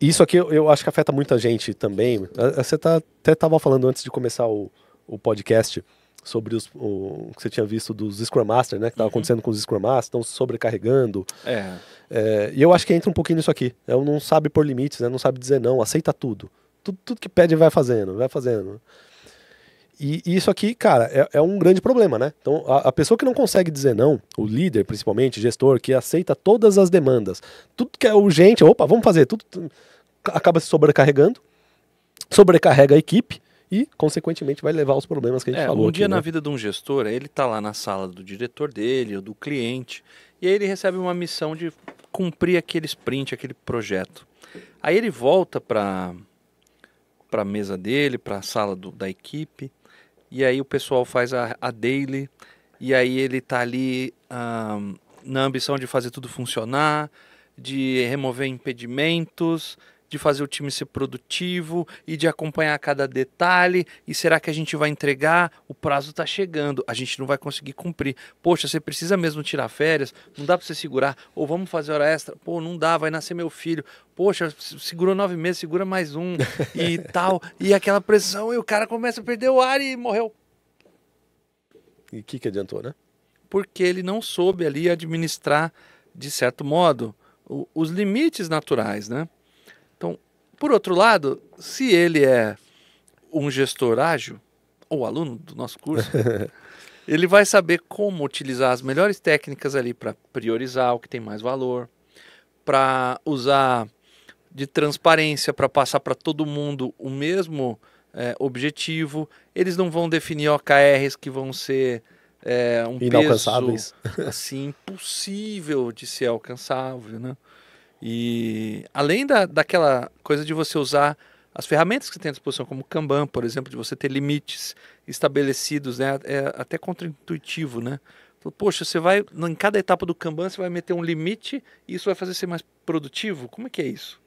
[SPEAKER 1] Isso aqui eu, acho que afeta muita gente também. É, você tá, até estava falando antes de começar o, o podcast sobre os, o que você tinha visto dos Scrum Master, né? Que estava uhum. acontecendo com os Scrum Masters, estão sobrecarregando. É. É, e eu acho que entra um pouquinho nisso aqui. É, não sabe pôr limites, né? Não sabe dizer não, aceita tudo. Tudo, tudo que pede vai fazendo, vai fazendo. E, isso aqui, cara, é, é, um grande problema, né? Então, a, a, pessoa que não consegue dizer não, o líder principalmente, gestor, que aceita todas as demandas, tudo que é urgente, opa, vamos fazer, tudo acaba se sobrecarregando, sobrecarrega a equipe, e, consequentemente, vai levar aos problemas que a gente é, falou. Um dia aqui, né? na
[SPEAKER 2] vida de um gestor, ele está lá na sala do diretor dele ou do cliente, e aí ele recebe uma missão de cumprir aquele sprint, aquele projeto. Aí ele volta para a mesa dele, para a sala do, da equipe, e aí o pessoal faz a, a daily, e aí ele tá ali um, na ambição de fazer tudo funcionar, de remover impedimentos, de fazer o time ser produtivo e de acompanhar cada detalhe. E será que a gente vai entregar? O prazo está chegando, a gente não vai conseguir cumprir. Poxa, você precisa mesmo tirar férias? Não dá para você segurar? Ou vamos fazer hora extra? Pô, não dá, vai nascer meu filho. Poxa, segurou nove meses, segura mais um e tal. E aquela pressão e o cara começa a perder o ar e morreu.
[SPEAKER 1] E o que, que adiantou, né?
[SPEAKER 2] Porque ele não soube ali administrar, de certo modo, os limites naturais, né? Por outro lado, se ele é um gestor ágil, ou aluno do nosso curso, ele vai saber como utilizar as melhores técnicas ali para priorizar o que tem mais valor, para usar de transparência para passar para todo mundo o mesmo é, objetivo. Eles não vão definir OKRs que vão ser é, um Inalcançáveis. peso assim impossível de ser alcançável, né? E além da, daquela coisa de você usar as ferramentas que você tem à disposição, como Kanban, por exemplo, de você ter limites estabelecidos, né? É até contraintuitivo, né? poxa, você vai, em cada etapa do Kanban, você vai meter um limite e isso vai fazer ser mais produtivo? Como é que é isso?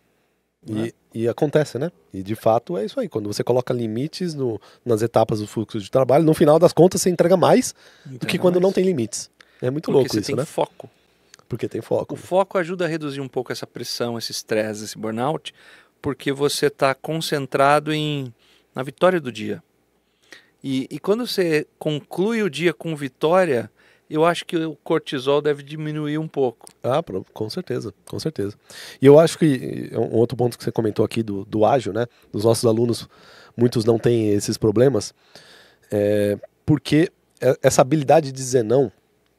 [SPEAKER 1] E, né? e, acontece, né? E de fato é isso aí. Quando você coloca limites no, nas etapas do fluxo de trabalho, no final das contas você entrega mais entrega do que quando mais. não tem limites. É muito Porque louco isso, né? foco. Porque tem foco. O né?
[SPEAKER 2] foco ajuda a reduzir um pouco essa pressão, esse estresse, esse burnout, porque você está concentrado em na vitória do dia. E, e quando você conclui o dia com vitória, eu acho que o cortisol deve diminuir um pouco.
[SPEAKER 1] Ah, com certeza, com certeza. E eu acho que é um outro ponto que você comentou aqui do, do ágil, né? Dos nossos alunos, muitos não têm esses problemas, é, porque é, essa habilidade de dizer não,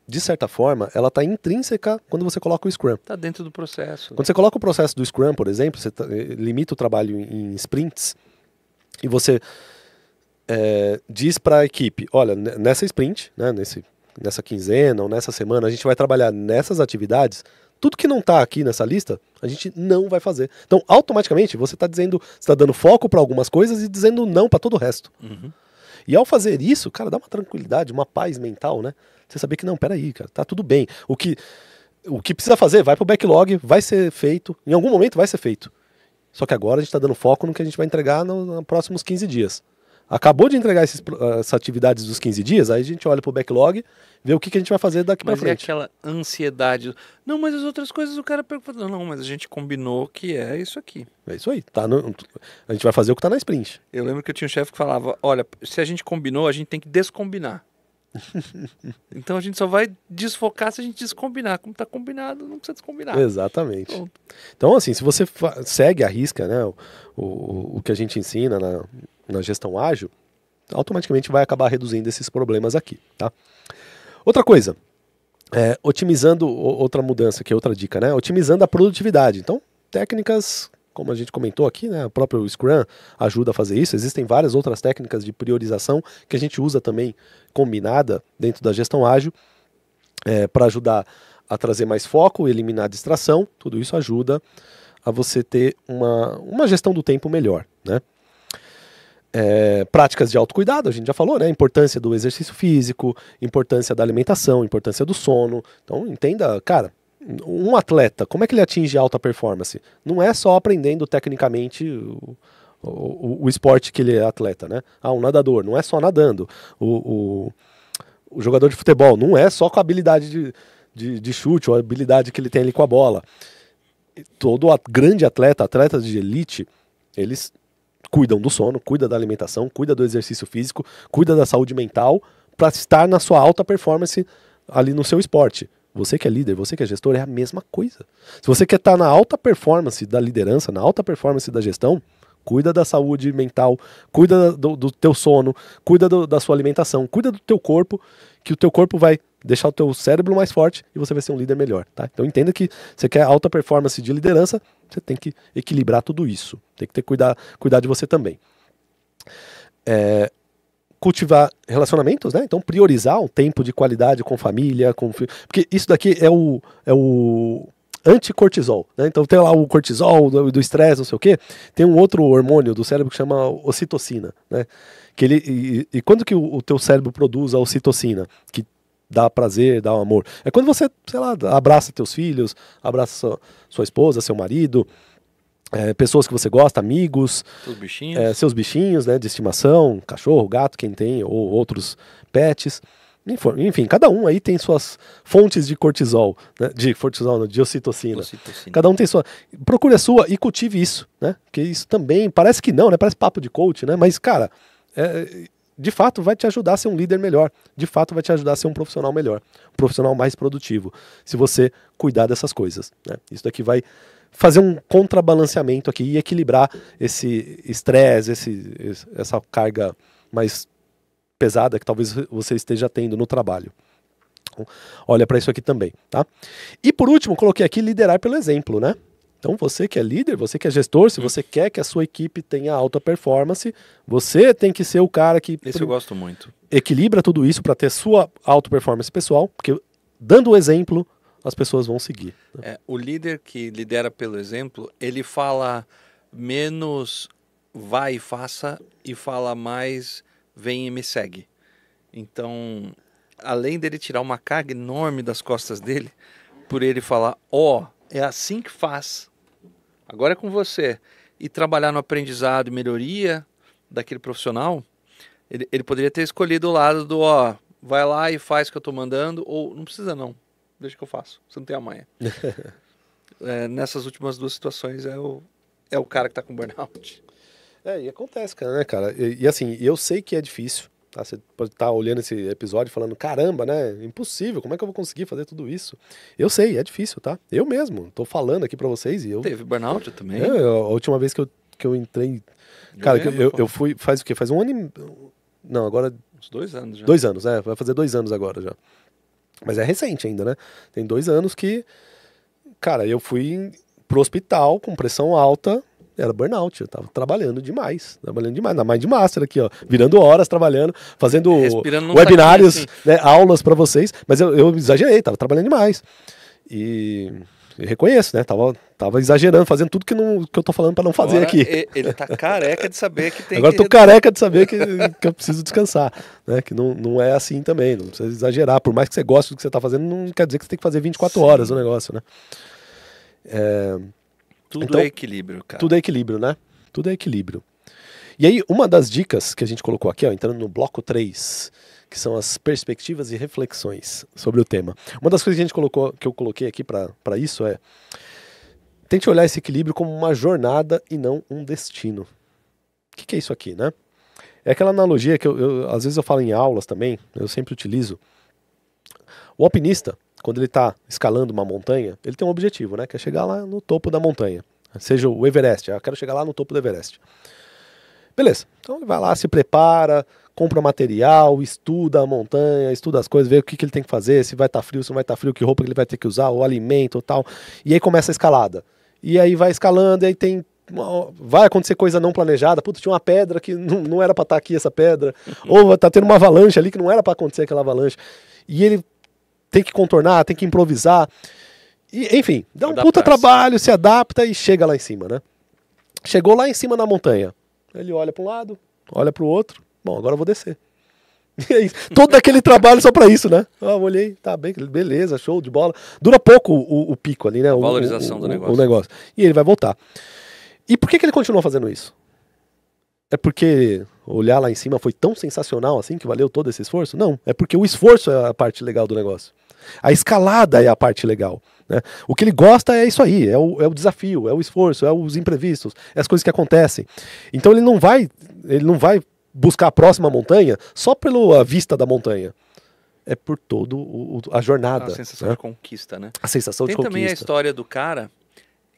[SPEAKER 1] de certa forma, ela está intrínseca quando você coloca o Scrum. Está
[SPEAKER 2] dentro do processo. Né? Quando você
[SPEAKER 1] coloca o processo do Scrum, por exemplo, você tá, eh, limita o trabalho em sprints e você é, diz para a equipe, olha, nessa sprint, né, nesse, nessa quinzena ou nessa semana, a gente vai trabalhar nessas atividades, tudo que não está aqui nessa lista, a gente não vai fazer. Então, automaticamente, você está dizendo, está dando foco para algumas coisas e dizendo não para todo o resto. Uhum. E ao fazer isso, cara, dá uma tranquilidade, uma paz mental, né? Você saber que não, peraí, cara, tá tudo bem. O que, o que precisa fazer, vai pro backlog, vai ser feito, em algum momento vai ser feito. Só que agora a gente está dando foco no que a gente vai entregar nos no próximos 15 dias acabou de entregar esses, ah, essas atividades dos 15 dias, aí a gente olha para o backlog, vê o que, que a gente vai fazer daqui para frente.
[SPEAKER 2] Mas é aquela ansiedade. Não, mas as outras coisas o cara pergunta. Não, mas a gente combinou que é isso aqui.
[SPEAKER 1] É isso aí. Tá no, a gente vai fazer o que está na sprint.
[SPEAKER 2] Eu lembro que eu tinha um chefe que falava, olha, se a gente combinou, a gente tem que descombinar. então a gente só vai desfocar se a gente descombinar. Como está combinado, não precisa descombinar. Exatamente. Pronto.
[SPEAKER 1] Então, assim, se você segue a risca, né, o, o, o que a gente ensina na, na gestão ágil, automaticamente vai acabar reduzindo esses problemas aqui, tá? Outra coisa, é, otimizando outra mudança, que é outra dica, né? Otimizando a produtividade. Então, técnicas, como a gente comentou aqui, né? O próprio Scrum ajuda a fazer isso. Existem várias outras técnicas de priorização que a gente usa também combinada dentro da gestão ágil é, para ajudar a trazer mais foco, eliminar distração. Tudo isso ajuda a você ter uma, uma gestão do tempo melhor, né? é, práticas de autocuidado, a gente já falou, né? Importância do exercício físico, importância da alimentação, importância do sono. Então, entenda, cara, um atleta, como é que ele atinge alta performance? Não é só aprendendo tecnicamente o, o, o esporte que ele é atleta, né? Ah, um nadador, não é só nadando. O, o, o jogador de futebol, não é só com a habilidade de, de, de chute ou a habilidade que ele tem ali com a bola. Todo a, grande atleta, atleta de elite, eles cuidam do sono, cuida da alimentação, cuida do exercício físico, cuida da saúde mental para estar na sua alta performance ali no seu esporte. Você que é líder, você que é gestor, é a mesma coisa. Se você quer estar tá na alta performance da liderança, na alta performance da gestão, cuida da saúde mental, cuida do, do teu sono, cuida do, da sua alimentação, cuida do teu corpo, que o teu corpo vai deixar o teu cérebro mais forte e você vai ser um líder melhor, tá? Então entenda que você quer alta performance de liderança, você tem que equilibrar tudo isso, tem que ter cuidar, cuidar de você também. É, cultivar relacionamentos, né? Então priorizar um tempo de qualidade com família, com porque isso daqui é o é o anticortisol. Né? Então tem lá o cortisol do estresse, não sei o quê. Tem um outro hormônio do cérebro que chama ocitocina, né? Que ele, e, e quando que o, o, teu cérebro produz a ocitocina? Que dá prazer, dá um amor. É quando você, sei lá, abraça teus filhos, abraça sua, sua esposa, seu marido, é, pessoas que você gosta, amigos. Seus bichinhos. É, seus bichinhos, né? De estimação, cachorro, gato, quem tem, ou outros pets. Enfim, cada um aí tem suas fontes de cortisol, né? de cortisol, não, de ocitocina. ocitocina. Cada um tem sua. Procure a sua e cultive isso, né? Porque isso também parece que não, né? Parece papo de coach, né? Mas, cara, é, de fato vai te ajudar a ser um líder melhor. De fato vai te ajudar a ser um profissional melhor, um profissional mais produtivo, se você cuidar dessas coisas. Né? Isso daqui vai fazer um contrabalanceamento aqui e equilibrar esse estresse, esse, essa carga mais pesada que talvez você esteja tendo no trabalho. Olha para isso aqui também, tá? E por último, coloquei aqui liderar pelo exemplo, né? Então, você que é líder, você que é gestor, se você quer que a sua equipe tenha alta performance, você tem que ser o cara que. Esse eu gosto muito. Equilibra tudo isso para ter sua alta performance pessoal, porque dando o exemplo, as pessoas vão seguir. Né? É,
[SPEAKER 2] o líder que lidera pelo exemplo, ele fala menos vai e faça e fala mais vem e me segue. Então, além dele tirar uma carga enorme das costas dele, por ele falar, ó, oh, é assim que faz, agora é com você, e trabalhar no aprendizado e melhoria daquele profissional, ele, ele poderia ter escolhido o lado do, ó, oh, vai lá e faz o que eu tô mandando, ou não precisa não, deixa que eu faço, você não tem a manha. é, nessas últimas duas situações é o, é o cara que tá com burnout. É, e acontece,
[SPEAKER 1] cara, né, cara? E, e assim, eu sei que é difícil. Tá? Você pode estar tá olhando esse episódio falando, caramba, né? Impossível, como é que eu vou conseguir fazer tudo isso? Eu sei, é difícil, tá? Eu mesmo, tô falando aqui para vocês e eu. Teve
[SPEAKER 2] burnout também? É,
[SPEAKER 1] a última vez que eu, que eu entrei. Eu cara, lembro, eu, eu fui. Faz o quê? Faz um ano e. Não, agora. Uns dois anos já. Dois anos, é. Vai fazer dois anos agora já. Mas é recente ainda, né? Tem dois anos que. Cara, eu fui pro hospital com pressão alta era burnout, eu tava trabalhando demais, trabalhando demais, na mais de master aqui, ó, virando horas trabalhando, fazendo webinários, assim. né, aulas para vocês, mas eu, eu, exagerei, tava trabalhando demais. E eu reconheço, né, tava, tava exagerando, fazendo tudo que, não, que eu tô falando para não fazer Agora aqui.
[SPEAKER 2] Ele tá careca de saber que tem Agora que... tô careca
[SPEAKER 1] de saber que, que eu preciso descansar, né, que não, não é assim também, não precisa exagerar, por mais que você goste do que você tá fazendo, não quer dizer que você tem que fazer 24 Sim. horas o negócio, né. É... Tudo então, é equilíbrio, cara. Tudo é equilíbrio, né? Tudo é equilíbrio. E aí, uma das dicas que a gente colocou aqui, ó, entrando no bloco 3, que são as perspectivas e reflexões sobre o tema. Uma das coisas que a gente colocou, que eu coloquei aqui para isso é tente olhar esse equilíbrio como uma jornada e não um destino. O que, que é isso aqui, né? É aquela analogia que eu, eu, às vezes eu falo em aulas também, eu sempre utilizo. O alpinista, quando ele está escalando uma montanha, ele tem um objetivo, né? Que é chegar lá no topo da montanha. Seja o Everest, ah, eu quero chegar lá no topo do Everest. Beleza, então ele vai lá, se prepara, compra material, estuda a montanha, estuda as coisas, vê o que, que ele tem que fazer, se vai estar tá frio, se não vai estar tá frio, que roupa que ele vai ter que usar, o alimento tal. E aí começa a escalada. E aí vai escalando, e aí tem vai acontecer coisa não planejada, putz, tinha uma pedra que não, não era para estar tá aqui essa pedra, uhum. ou tá tendo uma avalanche ali que não era para acontecer aquela avalanche. E ele tem que contornar, tem que improvisar. E, enfim, dá um puta trabalho, se adapta e chega lá em cima, né? Chegou lá em cima na montanha. Ele olha para um lado, olha para o outro. Bom, agora eu vou descer. E é isso. Todo aquele trabalho só para isso, né? Ah, olhei, tá bem, beleza, show de bola. Dura pouco o, o pico ali, né? O, Valorização o, do negócio. negócio. E ele vai voltar. E por que, que ele continua fazendo isso? É porque olhar lá em cima foi tão sensacional assim que valeu todo esse esforço? Não, é porque o esforço é a parte legal do negócio. A escalada é a parte legal. Né? O que ele gosta é isso aí, é o, é o desafio, é o esforço, é os imprevistos, é as coisas que acontecem. Então ele não vai, ele não vai buscar a próxima montanha só pela vista da montanha. É por todo o, a jornada. A sensação né? de conquista, né? A sensação Tem de conquista. Tem também a história
[SPEAKER 2] do cara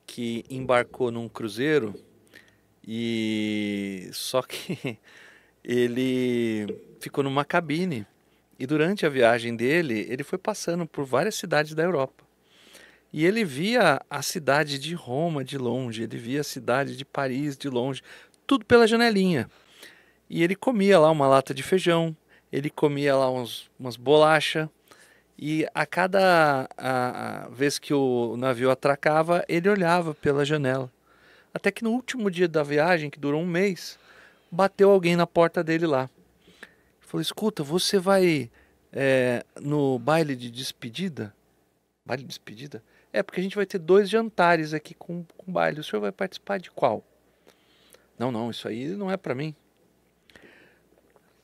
[SPEAKER 2] que embarcou num cruzeiro e só que ele ficou numa cabine e durante a viagem dele, ele foi passando por várias cidades da Europa. E ele via a cidade de Roma de longe, ele via a cidade de Paris de longe, tudo pela janelinha. E ele comia lá uma lata de feijão, ele comia lá uns, umas bolachas. E a cada a, a vez que o navio atracava, ele olhava pela janela. Até que no último dia da viagem, que durou um mês, bateu alguém na porta dele lá falou: escuta, você vai é, no baile de despedida? Baile de despedida? É, porque a gente vai ter dois jantares aqui com, com baile. O senhor vai participar de qual? Não, não, isso aí não é para mim.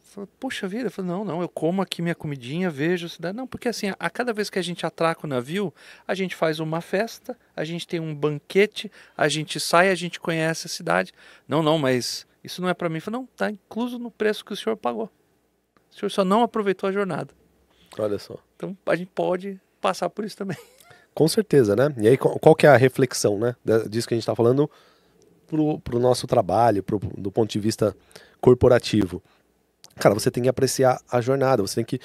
[SPEAKER 2] Falei, Poxa vida, falei, não, não, eu como aqui minha comidinha, vejo a cidade. Não, porque assim, a cada vez que a gente atraca o navio, a gente faz uma festa, a gente tem um banquete, a gente sai, a gente conhece a cidade. Não, não, mas isso não é para mim. Eu falei, não, tá incluso no preço que o senhor pagou. O senhor só não aproveitou a jornada.
[SPEAKER 1] Olha só. Então
[SPEAKER 2] a gente pode passar por isso também.
[SPEAKER 1] Com certeza, né? E aí qual que é a reflexão, né? Disso que a gente está falando para o nosso trabalho, pro, do ponto de vista corporativo. Cara, você tem que apreciar a jornada, você tem que.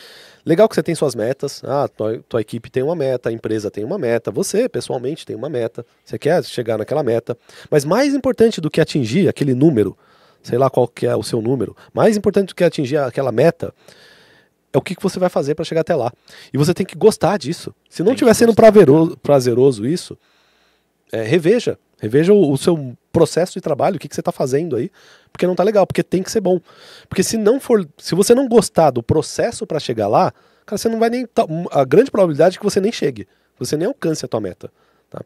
[SPEAKER 1] Legal que você tem suas metas. Ah, tua, tua equipe tem uma meta, a empresa tem uma meta, você pessoalmente tem uma meta. Você quer chegar naquela meta. Mas mais importante do que atingir aquele número, sei lá qual que é o seu número, mais importante do que atingir aquela meta é o que, que você vai fazer para chegar até lá. E você tem que gostar disso. Se não estiver sendo praveroso, prazeroso isso, é, reveja. Reveja o, o, seu processo de trabalho, o que, que você está fazendo aí, porque não tá legal, porque tem que ser bom. Porque se não for, se você não gostar do processo para chegar lá, cara, você não vai nem a grande probabilidade é que você nem chegue, você nem alcance a tua meta, tá?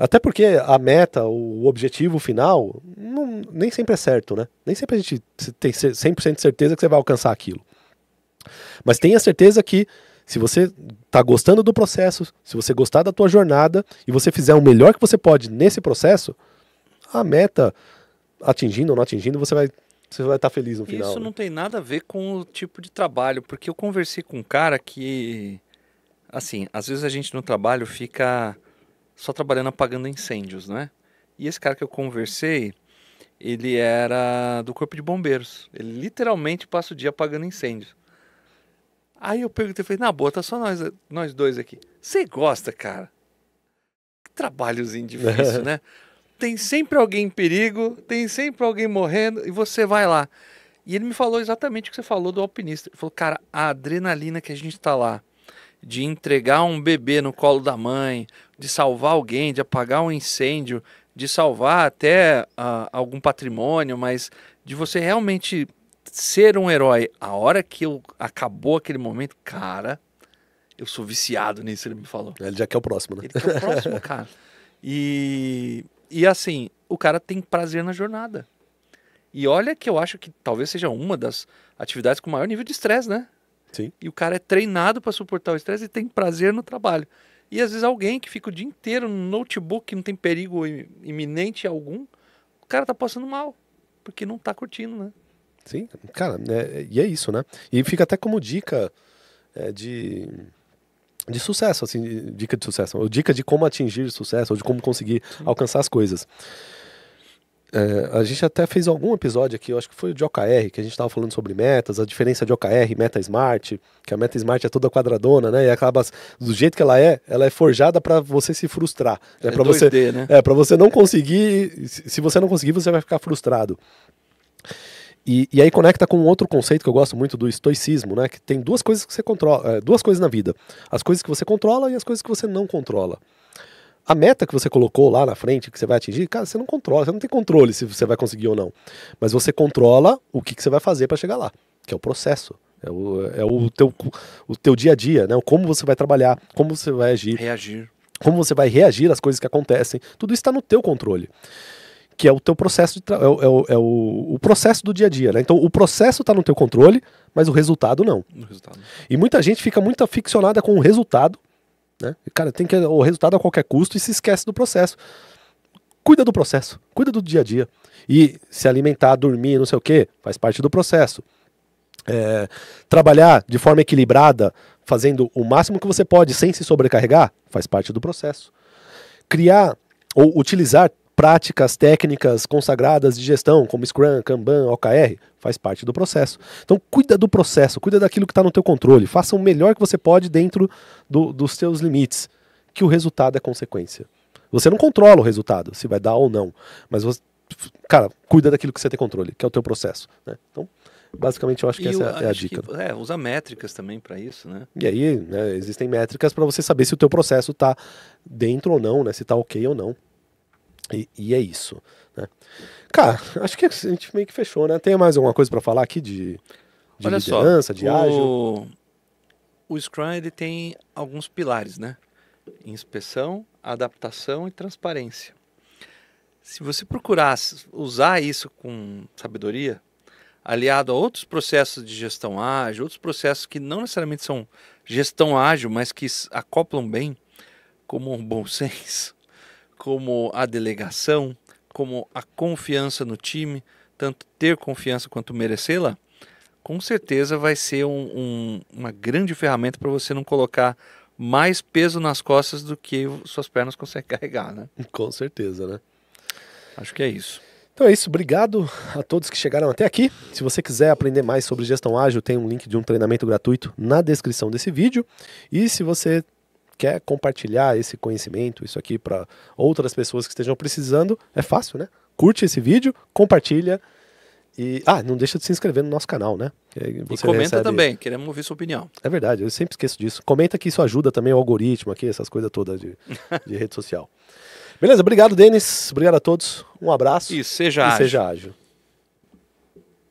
[SPEAKER 1] Até porque a meta, o objetivo final, não, nem sempre é certo, né? Nem sempre a gente tem 100% de certeza que você vai alcançar aquilo. Mas tenha certeza que se você está gostando do processo, se você gostar da tua jornada e você fizer o melhor que você pode nesse processo, a meta atingindo ou não atingindo, você vai você vai estar tá feliz no final. Isso né?
[SPEAKER 2] não tem nada a ver com o tipo de trabalho, porque eu conversei com um cara que assim, às vezes a gente no trabalho fica só trabalhando apagando incêndios, né? E esse cara que eu conversei, ele era do Corpo de Bombeiros. Ele literalmente passa o dia apagando incêndios. Aí eu perguntei, falei, na boa, tá só nós, nós dois aqui. Você gosta, cara? Que trabalhozinho difícil, né? Tem sempre alguém em perigo, tem sempre alguém morrendo, e você vai lá. E ele me falou exatamente o que você falou do alpinista. Ele falou, cara, a adrenalina que a gente tá lá, de entregar um bebê no colo da mãe, de salvar alguém, de apagar um incêndio, de salvar até uh, algum patrimônio, mas de você realmente ser um herói. A hora que eu, acabou aquele momento, cara, eu sou viciado nisso, ele me falou.
[SPEAKER 1] Ele já quer o próximo, né? Ele quer o próximo,
[SPEAKER 2] cara. E, e assim, o cara tem prazer na jornada. E olha que eu acho que talvez seja uma das atividades com maior nível de estresse, né? Sim. E o cara é treinado para suportar o estresse e tem prazer no trabalho. E às vezes alguém que fica o dia inteiro no notebook, não tem perigo iminente algum, o cara tá passando mal, porque não tá curtindo, né?
[SPEAKER 1] Sim, cara, é, e é isso, né? E fica até como dica é, de, de sucesso, assim, dica de sucesso, ou dica de como atingir sucesso, ou de como conseguir Sim. alcançar as coisas. É, a gente até fez algum episódio aqui, eu acho que foi de OKR, que a gente estava falando sobre metas, a diferença de OKR e Meta Smart, que a Meta Smart é toda quadradona, né? E acaba, do jeito que ela é, ela é forjada para você se frustrar. É, é para você, né? é, você não conseguir, se você não conseguir, você vai ficar frustrado. E, e, aí conecta com outro conceito que eu gosto muito do estoicismo, né? Que tem duas coisas que você controla, é, duas coisas na vida: as coisas que você controla e as coisas que você não controla a meta que você colocou lá na frente, que você vai atingir, cara, você não controla, você não tem controle se você vai conseguir ou não. Mas você controla o que, que você vai fazer para chegar lá, que é o processo. É o, é o, teu, o teu dia a dia, né? Como você vai trabalhar, como você vai agir. Reagir. Como você vai reagir às coisas que acontecem. Tudo isso está no teu controle. Que é o teu processo de é, é, o, é o, o, processo do dia a dia, né? Então o processo está no teu controle, mas o resultado não. O resultado. E muita gente fica muito aficionada com o resultado né? cara, tem que o resultado a qualquer custo e se esquece do processo. Cuida do processo, cuida do dia a dia. E se alimentar, dormir, não sei o que, faz parte do processo. É, trabalhar de forma equilibrada, fazendo o máximo que você pode sem se sobrecarregar, faz parte do processo. Criar ou utilizar práticas técnicas consagradas de gestão, como Scrum, Kanban, OKR, faz parte do processo. Então cuida do processo, cuida daquilo que está no teu controle, faça o melhor que você pode dentro do, dos seus limites, que o resultado é consequência. Você não controla o resultado, se vai dar ou não, mas você, cara, cuida daquilo que você tem controle, que é o teu processo. Né? Então, basicamente, eu acho que e essa é a dica. Que,
[SPEAKER 2] é, usa métricas também para isso, né?
[SPEAKER 1] E aí, né, existem métricas para você saber se o teu processo está dentro ou não, né? Se está ok ou não. E, e, é isso. Né? Cara, acho que a gente meio que fechou, né? Tem mais alguma coisa para falar aqui de, de Olha liderança, só, de o, ágil?
[SPEAKER 2] O Scrum ele tem alguns pilares, né? Inspeção, adaptação e transparência. Se você procurar usar isso com sabedoria, aliado a outros processos de gestão ágil, outros processos que não necessariamente são gestão ágil, mas que acoplam bem, como um bom senso, como a delegação, como a confiança no time, tanto ter confiança quanto merecê-la, com certeza vai ser um, um, uma grande ferramenta para você não colocar mais peso nas costas do que suas pernas conseguem carregar, né? Com certeza, né? Acho que é isso.
[SPEAKER 1] Então é isso, obrigado a todos que chegaram até aqui. Se você quiser aprender mais sobre gestão ágil, tem um link de um treinamento gratuito na descrição desse vídeo. E se você quer compartilhar esse conhecimento, isso aqui para outras pessoas que estejam precisando, é fácil, né? Curte esse vídeo, compartilha e ah, não deixa de se inscrever no nosso canal, né? e comenta recebe... também,
[SPEAKER 2] queremos ouvir sua opinião.
[SPEAKER 1] É verdade, eu sempre esqueço disso. Comenta que isso ajuda também o algoritmo aqui, essas coisas todas de, de rede social. Beleza, obrigado, Denis. Obrigado a todos. Um abraço. E seja e ágil. Seja ágil.